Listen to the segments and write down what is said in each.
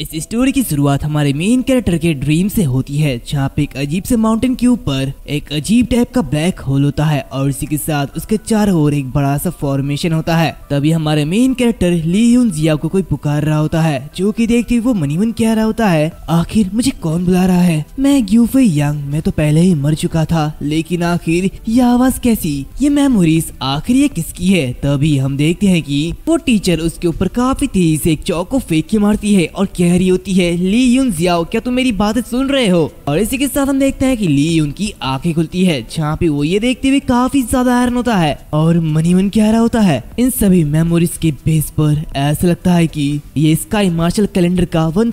इस स्टोरी की शुरुआत हमारे मेन कैरेक्टर के ड्रीम से होती है जहाँ पे एक अजीब से माउंटेन के ऊपर एक अजीब टाइप का ब्लैक होल होता है और इसी के साथ उसके चारों ओर एक बड़ा सा फॉर्मेशन होता है तभी हमारे main character Lee Hyun Jia को कोई पुकार रहा होता है जो कि देखते वो मनीमन क्या रहा होता है आखिर मुझे कौन बुला रहा है मैं ग्यूफे यंग मैं तो पहले ही मर चुका था लेकिन आखिर ये आवाज कैसी ये मेमोरीज आखिर ये किसकी है तभी हम देखते है की वो टीचर उसके ऊपर काफी तेजी से एक चौको फेंक के मारती है और क्या गहरी होती है ली यून जियाओ क्या तुम मेरी बातें सुन रहे हो और इसी के साथ हम देखते हैं कि ली यून की आंखें खुलती है जहाँ पे वो ये देखते हुए काफी ज्यादा हैरान होता है और मनी मन क्या रहा होता है इन सभी मेमोरीज के बेस पर ऐसा लगता है की ये स्काई मार्शल कैलेंडर का वन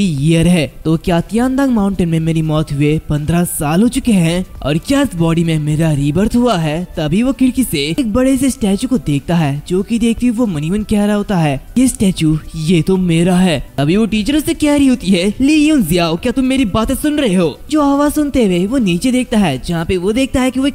ईयर है तो क्या तियांदांग माउंटेन में मेरी मौत हुए पंद्रह साल हो चुके हैं और क्या इस बॉडी में मेरा रिबर्थ हुआ है तभी वो खिड़की से एक बड़े से स्टैचू को देखता है जो कि देखते हुए वो मनीमन कह रहा होता है ये स्टैचू ये तो मेरा है तभी वो टीचर उससे कह रही होती है ली यून जियाओ क्या तुम मेरी बातें सुन रहे हो जो आवाज सुनते हुए वो नीचे देखता है जहाँ पे वो देखता है की वो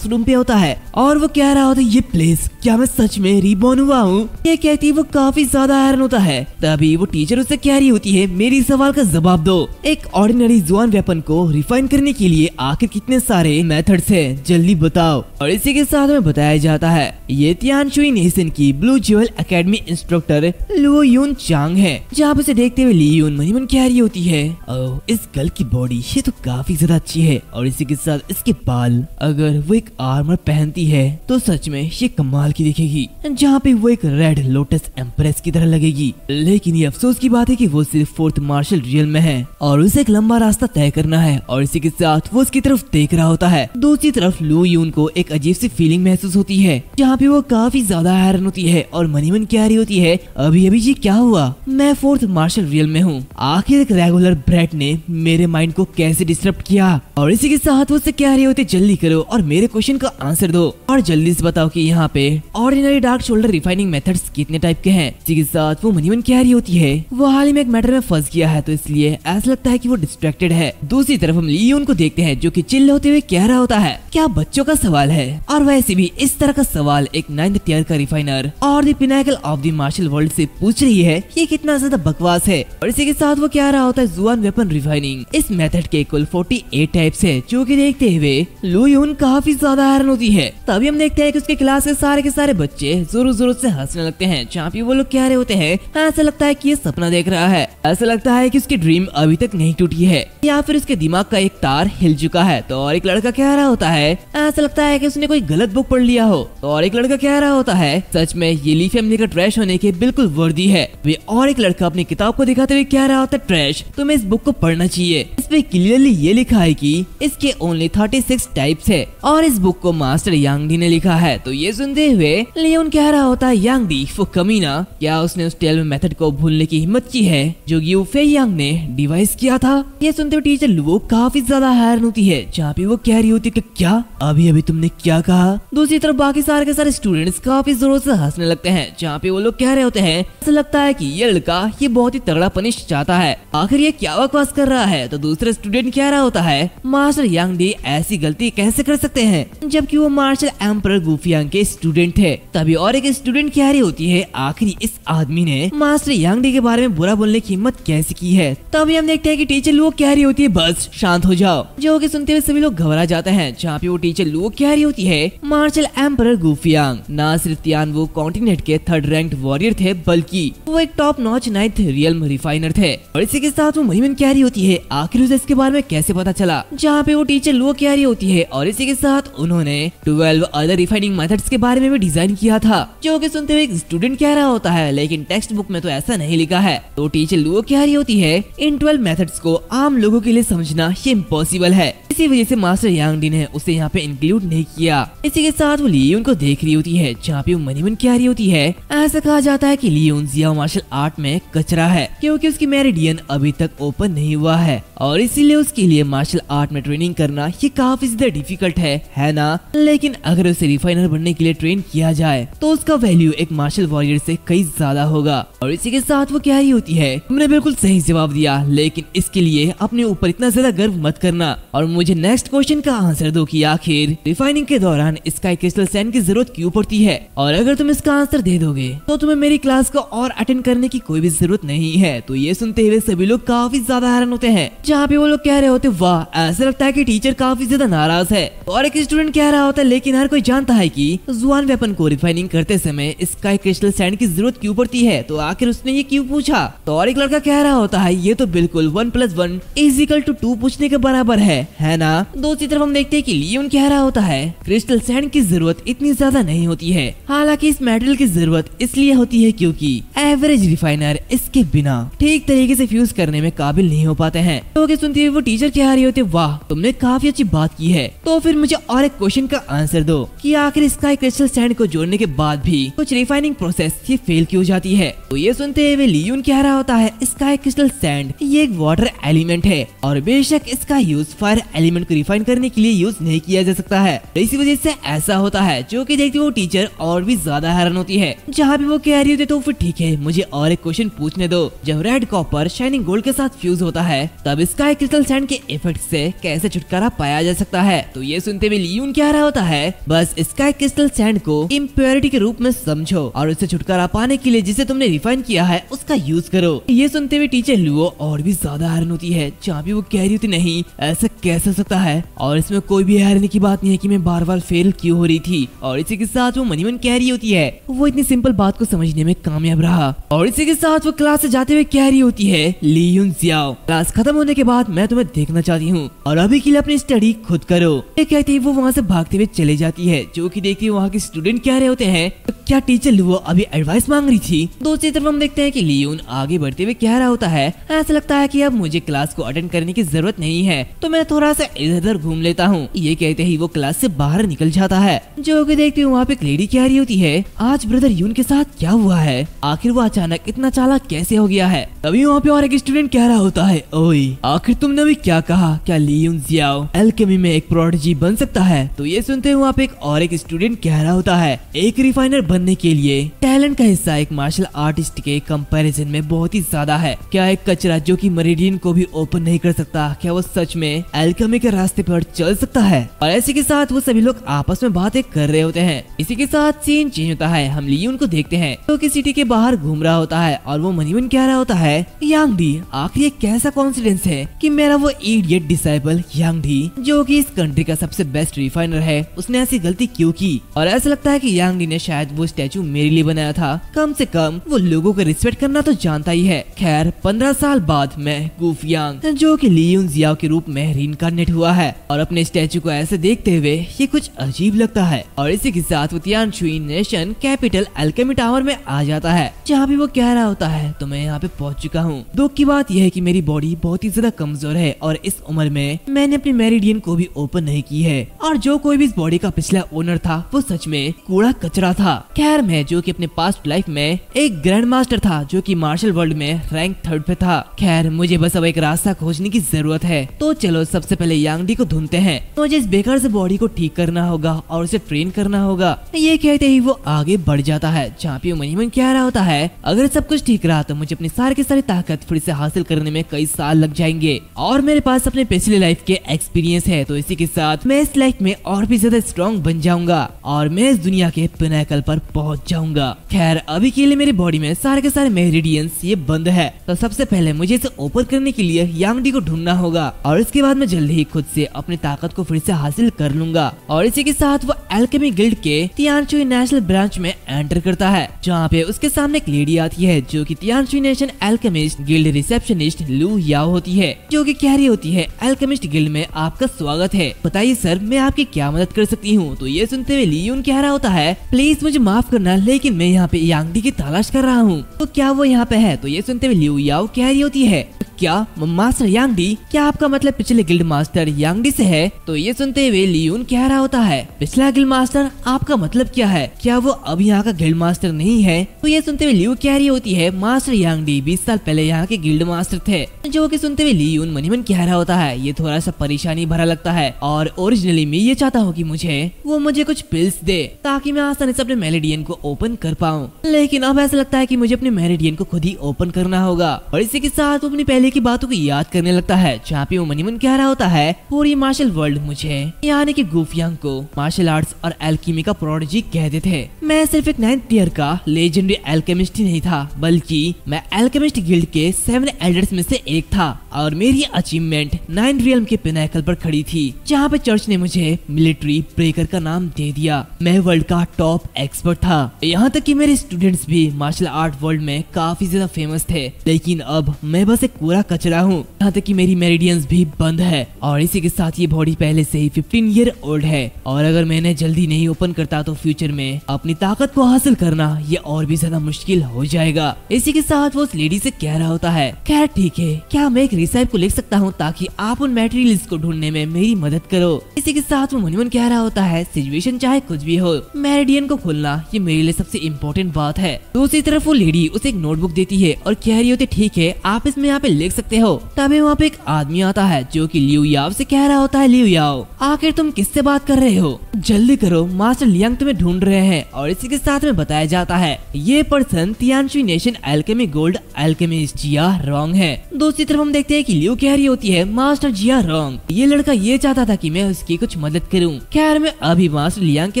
रूम पे होता है और वो कह रहा होता है ये प्लेस क्या मैं सच में रिबोन हुआ हूँ ये कहती वो काफी ज्यादा हैरान होता है तभी वो टीचर उससे कह रही होती है मेरी सवाल का जवाब दो एक ऑर्डिनरी जुआन वेपन को रिफाइन करने के लिए आखिर कितने सारे मेथड है जल्दी बताओ और इसी के साथ में बताया जाता है ये तियान चुई की blue jewel academy instructor Luo Yun Chang है जहाँ उसे देखते हुए लियोन मनी मन क्या रही होती है ओ, इस गर्ल की बॉडी ये तो काफी ज्यादा अच्छी है और इसी के साथ इसके बाल अगर वो एक आर्मर पहनती है तो सच में ये कमाल की दिखेगी जहाँ पे वो एक रेड लोटस एम्प्रेस की तरह लगेगी लेकिन ये अफसोस की बात है की वो सिर्फ फोर्थ मार्शल रियल में है और उसे एक लंबा रास्ता तय करना है और इसी के साथ वो उसकी तरफ देख रहा होता है दूसरी तरफ लू यून को एक अजीब सी फीलिंग महसूस होती है जहाँ पे वो काफी ज्यादा हैरान होती है और मनीमन क्या रही होती है अभी अभी जी क्या हुआ मैं फोर्थ मार्शल सोशल रियल में हूँ आखिर एक रेगुलर ब्रेड ने मेरे माइंड को कैसे डिस्टर्ब किया और इसी के साथ वो क्या रही होती जल्दी करो और मेरे क्वेश्चन का आंसर दो और जल्दी से बताओ की यहाँ पे ordinary dark shoulder refining methods कितने टाइप के हैं इसी के साथ वो मनीमन क्या रही होती है वो हाल ही में एक मैटर में फंस गया है तो इसलिए ऐसा लगता है की वो डिस्ट्रेक्टेड है दूसरी तरफ हम ली उनको देखते हैं जो की चिल्ल होते हुए कह रहा होता है क्या बच्चों का सवाल है और वैसे भी इस तरह का सवाल एक नाइन्थ टीयर का रिफाइनर और the of the martial world ऐसी पूछ रही है ये कितना ज्यादा बकवास पास है और इसी के साथ वो क्या रहा होता है जुआन वेपन रिफाइनिंग इस मेथड के कुल 48 टाइप्स है जो कि देखते हुए लू यून काफी ज्यादा हैरान होती है तभी हम देखते हैं कि उसके क्लास के सारे के सारे बच्चे जोर जोर से हंसने लगते हैं जहाँ पे वो लोग क्या रहे होते हैं हाँ, ऐसा लगता है की ये सपना देख रहा है ऐसा लगता है की उसकी ड्रीम अभी तक नहीं टूटी है या फिर उसके दिमाग का एक तार हिल चुका है तो और एक लड़का क्या रहा होता है हाँ, ऐसा लगता है की उसने कोई गलत बुक पढ़ लिया हो तो और एक लड़का क्या रहा होता है सच में ये ली फैमिली का ट्रैश होने के बिल्कुल वर्दी है वे और एक लड़का अपनी किताब आपको दिखाते हुए क्या रहा होता है ट्रैश तुम्हें इस बुक को पढ़ना चाहिए इसमें क्लियरली ये लिखा है कि इसके ओनली थर्टी सिक्स टाइप है और इस बुक को मास्टर यांगडी ने लिखा है तो ये सुनते हुए लियोन कह रहा होता है यांगडी फो कमीना क्या उसने उस टेल मेथड को भूलने की हिम्मत की है जो यूफे यांग ने डिवाइस किया था ये सुनते हुए टीचर वो काफी ज्यादा हैरान होती है जहाँ पे वो कह रही होती है क्या अभी अभी तुमने क्या कहा दूसरी तरफ बाकी सारे के सारे स्टूडेंट्स काफी जोर से हंसने लगते हैं जहाँ पे वो लोग कह रहे होते हैं ऐसा लगता है कि ये लड़का ये बहुत ही तगड़ा पनिश चाहता है आखिर ये क्या बकवास कर रहा है तो दूसरे स्टूडेंट क्या रहा होता है मास्टर यांग डी ऐसी गलती कैसे कर सकते हैं जबकि वो मार्शल एम्पर गुफियांग के स्टूडेंट थे तभी और एक स्टूडेंट क्या रही होती है आखिर इस आदमी ने मास्टर यांग डी के बारे में बुरा बोलने की हिम्मत कैसे की है तभी हम देखते हैं की टीचर लोग क्या रही होती है बस शांत हो जाओ जो की सुनते हुए सभी लोग घबरा जाते हैं जहाँ पे वो टीचर लोग क्या रही होती है मार्शल एम्पर गुफियांग न सिर्फ तियान वो कॉन्टिनेंट के थर्ड रैंक वॉरियर थे बल्कि वो एक top notch ninth realm refiner थे और इसी के साथ वो महिमन कैरी होती है आखिर उसे इसके बारे में कैसे पता चला जहाँ पे वो टीचर लो कैरी होती है और इसी के साथ उन्होंने ट्वेल्व अदर रिफाइनिंग मेथड्स के बारे में भी डिजाइन किया था जो की सुनते हुए स्टूडेंट कह रहा होता है लेकिन टेक्स्ट बुक में तो ऐसा नहीं लिखा है तो टीचर लो क्यारी होती है इन ट्वेल्व मेथड्स को आम लोगों के लिए समझना ये है इसी वजह से मास्टर यांग ने उसे यहाँ पे इंक्लूड नहीं किया इसी के साथ वो लियोन को देख रही होती है जहाँ पे वो मनीमन क्यारी रही होती है ऐसा कहा जाता है की लियोन जिया मार्शल आर्ट में कचरा है क्योंकि उसकी मेरिडियन अभी तक ओपन नहीं हुआ है और इसीलिए उसके लिए मार्शल आर्ट में ट्रेनिंग करना ये काफी ज्यादा डिफिकल्ट है है ना लेकिन अगर उसे रिफाइनर बनने के लिए ट्रेन किया जाए तो उसका वैल्यू एक मार्शल वॉरियर से कई ज्यादा होगा और इसी के साथ वो क्या ही होती है तुमने बिल्कुल सही जवाब दिया लेकिन इसके लिए अपने ऊपर इतना ज्यादा गर्व मत करना और मुझे नेक्स्ट क्वेश्चन का आंसर दो की आखिर रिफाइनिंग के दौरान स्काई क्रिस्टल सैन की जरूरत क्यूँ पड़ती है और अगर तुम इसका आंसर दे दोगे तो तुम्हें मेरी क्लास को और अटेंड करने की कोई भी जरूरत नहीं नहीं है तो ये सुनते हुए सभी लोग काफी ज्यादा हैरान होते हैं जहाँ पे वो लोग कह रहे होते वाह ऐसा लगता है की टीचर काफी ज्यादा नाराज है और एक स्टूडेंट कह रहा होता है लेकिन हर कोई जानता है की जुआन वेपन को रिफाइनिंग करते समय स्काई क्रिस्टल सैंड की जरूरत क्यूँ पड़ती है तो आखिर उसने ये क्यूँ पूछा तो और एक लड़का कह रहा होता है ये तो बिल्कुल one plus one equal to two पूछने के बराबर है है ना दूसरी तरफ हम देखते हैं कि लियोन कह रहा होता है क्रिस्टल सैंड की जरूरत इतनी ज्यादा नहीं होती है हालांकि इस मेटल की जरूरत इसलिए होती है क्योंकि एवरेज रिफाइनर इसके बिना ठीक तरीके से फ्यूज करने में काबिल नहीं हो पाते हैं तो आगे सुनते हुए वो टीचर कह रही होते वाह तुमने काफी अच्छी बात की है तो फिर मुझे और एक क्वेश्चन का आंसर दो की आखिर स्काई क्रिस्टल सैंड को जोड़ने के बाद भी कुछ रिफाइनिंग प्रोसेस ये फेल क्यों जाती है तो ये सुनते हुए लियोन कह रहा होता है स्काई क्रिस्टल सैंड ये एक वाटर एलिमेंट है और बेशक इसका यूज फायर एलिमेंट को रिफाइन करने के लिए यूज नहीं किया जा सकता है तो इसी वजह से ऐसा होता है जो की देखते वो टीचर और भी ज्यादा हैरान होती है जहाँ भी वो कह रही होती तो फिर ठीक है मुझे और एक क्वेश्चन पूछने दो जब रेड कॉपर शाइनिंग गोल्ड के साथ फ्यूज होता है तब इसका क्रिस्टल सैंड के इफेक्ट से कैसे छुटकारा पाया जा सकता है तो ये सुनते हुए लियून क्या रहा होता है बस इसका क्रिस्टल सैंड को इम्प्योरिटी के रूप में समझो और उसे छुटकारा पाने के लिए जिसे तुमने रिफाइन किया है उसका यूज करो ये सुनते हुए टीचर लुओ और भी ज्यादा हैरान होती है जहाँ भी वो कह रही होती नहीं ऐसा कैसे हो सकता है और इसमें कोई भी हैरानी की बात नहीं है की मैं बार बार फेल क्यूँ हो रही थी और इसी के साथ वो मनी कह रही होती है वो इतनी सिंपल बात को समझने में कामयाब रहा और इसी के साथ वो क्लास जाते हुए कह रही होती है यून सियाओ क्लास खत्म होने के बाद मैं तुम्हें देखना चाहती हूँ और अभी के लिए अपनी स्टडी खुद करो ये कहते हैं वो वहाँ से भागते हुए चले जाती है जो की देखती है वहाँ के स्टूडेंट कह रहे होते हैं तो क्या टीचर लुओ अभी एडवाइस मांग रही थी दूसरी तरफ हम देखते हैं की लियून आगे बढ़ते हुए कह रहा होता है ऐसा लगता है की अब मुझे क्लास को अटेंड करने की जरूरत नहीं है तो मैं थोड़ा सा इधर उधर घूम लेता हूँ ये कहते ही वो क्लास ऐसी बाहर निकल जाता है जो की देखते हुए वहाँ पे एक लेडी कह रही होती है आज ब्रदर यून के साथ क्या हुआ है आखिर वो अचानक इतना चालाक कैसे हो गया है तभी वहाँ पे और एक स्टूडेंट कह रहा होता है ओई आखिर तुमने भी क्या कहा क्या लियन जियाओ एल्केमी में एक प्रोडजी बन सकता है तो ये सुनते हुए वहाँ पे एक और एक स्टूडेंट कह रहा होता है एक रिफाइनर बनने के लिए टैलेंट का हिस्सा एक मार्शल आर्टिस्ट के कम्पेरिजन में बहुत ही ज्यादा है क्या एक कचरा जो की मरीडियन को भी ओपन नहीं कर सकता क्या वो सच में एल्केमी के रास्ते पर चल सकता है और ऐसे के साथ वो सभी लोग आपस में बातें कर रहे होते हैं इसी के साथ सीन चेंज होता है हम लियन को देखते हैं जो तो सिटी के बाहर घूम रहा होता है और वो मनीमन कह रहा होता है यांग डी आखिर ये कैसा कॉन्फिडेंस है कि मेरा वो इडियट डिसाइबल यांग डी जो कि इस कंट्री का सबसे बेस्ट रिफाइनर है उसने ऐसी गलती क्यों की और ऐसा लगता है कि यांग डी ने शायद वो स्टैचू मेरे लिए बनाया था कम से कम वो लोगों को रिस्पेक्ट करना तो जानता ही है खैर पंद्रह साल बाद में गुफ यांग जो की लियुन जियाओ के रूप में रिनकारनेट हुआ है और अपने स्टैचू को ऐसे देखते हुए ये कुछ अजीब लगता है और इसी के साथ वो Tian nation capital alchemy tower में आ जाता है जहाँ भी वो कह रहा होता है तो मैं यहाँ पे पहुँच चुका हूँ दुख की बात यह है की मेरी बॉडी बहुत ही ज्यादा कमजोर है और इस उम्र में मैंने अपनी मेरिडियन को भी ओपन नहीं की है और जो कोई भी इस बॉडी का पिछला ओनर था वो सच में कूड़ा कचरा था खैर मैं जो की अपने पास्ट लाइफ में एक ग्रैंड मास्टर था जो की मार्शल वर्ल्ड में रैंक थर्ड पे था खैर मुझे बस अब एक रास्ता खोजने की जरूरत है तो चलो सबसे पहले यांगडी को ढूंढते हैं मुझे इस बेकार से बॉडी को ठीक करना होगा और उसे ट्रेन करना होगा ये कहते ही वो आगे बढ़ जाता है जहाँ पे मनीमन क्या रहा होता है अगर सब कुछ ठीक रहा तो मुझे अपनी सारे के सारी ताकत फिर से हासिल करने में कई साल लग जाएंगे और मेरे पास अपने पिछले लाइफ के एक्सपीरियंस है तो इसी के साथ मैं इस लाइफ में और भी ज्यादा स्ट्रॉन्ग बन जाऊंगा और मैं इस दुनिया के पिनाकल पर पहुंच जाऊंगा खैर अभी के लिए मेरी बॉडी में सारे के सारे मेरिडियंस ये बंद है तो सबसे पहले मुझे इसे ओपन करने के लिए यांगडी को ढूंढना होगा और इसके बाद मैं जल्दी ही खुद ऐसी अपनी ताकत को फिर ऐसी हासिल कर लूंगा और इसी के साथ वो एल्केमी गिल्ड के तियान नेशनल ब्रांच में एंटर करता है जहाँ पे उसके सामने एक लेडी आती है जो की Tian destination alchemist guild receptionist Lu Yao होती है जो की कह रही होती है एल्केमिस्ट गिल्ड में आपका स्वागत है बताइए सर मैं आपकी क्या मदद कर सकती हूँ तो ये सुनते हुए लियून कह रहा होता है प्लीज मुझे माफ करना लेकिन मैं यहाँ पे यांगडी की तलाश कर रहा हूँ तो क्या वो यहाँ पे है तो ये सुनते हुए लियू याओ कह रही होती है क्या मास्टर यांगडी क्या आपका मतलब पिछले गिल्ड मास्टर यांगडी से है तो ये सुनते हुए लियोन कह रहा होता है पिछला गिल्ड मास्टर आपका मतलब क्या है क्या वो अब यहाँ का गिल्ड मास्टर नहीं है तो ये सुनते हुए लियू कह रही होती है मास्टर यांग डी बीस साल पहले यहाँ के गिल्ड मास्टर थे जो की सुनते हुए ली यून मनी मन कह रहा होता है ये थोड़ा सा परेशानी भरा लगता है और ओरिजिनली मैं ये चाहता हूँ की मुझे वो मुझे कुछ पिल्स दे ताकि मैं आसानी से अपने मेलेडियन को ओपन कर पाऊँ लेकिन अब ऐसा लगता है की मुझे अपने मेलेडियन को खुद ही ओपन करना होगा और इसी के साथ वो अपनी पहले की बातों को याद करने लगता है जहाँ पे वो मनी मन कह रहा होता है पूरी मार्शल वर्ल्ड मुझे यानी की गुफियांग को मार्शल आर्ट्स और एल्कीमी का प्रोडजी कहते थे मैं सिर्फ एक नाइन्थ ईयर का लेजेंडरी एल्केमिस्ट ही नहीं था बल्कि मैं एल्केमिस्ट गिल्ड के सेवन एल्डर्स में से एक था और मेरी अचीवमेंट नाइन रियल्म के पिनाकल पर खड़ी थी जहाँ पे चर्च ने मुझे मिलिट्री ब्रेकर का नाम दे दिया मैं वर्ल्ड का टॉप एक्सपर्ट था यहाँ तक कि मेरे स्टूडेंट्स भी मार्शल आर्ट वर्ल्ड में काफी ज्यादा फेमस थे लेकिन अब मैं बस एक पूरा कचरा हूँ यहाँ तक की मेरी मेरिडियंस भी बंद है और इसी के साथ ये बॉडी पहले से ही फिफ्टीन ईयर ओल्ड है और अगर मैंने जल्दी नहीं ओपन करता तो फ्यूचर में अपनी ताकत को हासिल करना ये और भी ज्यादा मुश्किल हो जाएगा इसी के साथ बाद वो उस लेडी से कह रहा होता है खैर ठीक है क्या मैं एक रिसाइप को ले सकता हूँ ताकि आप उन मेटेरियल्स को ढूंढने में मेरी मदद करो इसी के साथ वो मनीमन कह रहा होता है सिचुएशन चाहे कुछ भी हो मेरिडियन को खोलना ये मेरे लिए सबसे इम्पोर्टेंट बात है दूसरी तरफ वो लेडी उसे एक नोटबुक देती है और कह रही होती ठीक है आप इसमें यहाँ पे लिख सकते हो तभी वहाँ पे एक आदमी आता है जो की लियो याव ऐसी कह रहा होता है लियो याव आखिर तुम किससे बात कर रहे हो जल्दी करो मास्टर लियांग तुम्हें ढूंढ रहे हैं और इसी के साथ में बताया जाता है ये person Tianshu nation alchemy gold alchemist Jia Rong है दूसरी तरफ हम देखते हैं कि लियो कह रही होती है मास्टर जिया रॉन्ग ये लड़का ये चाहता था कि मैं उसकी कुछ मदद करूं खैर मैं अभी मास्टर लियांग के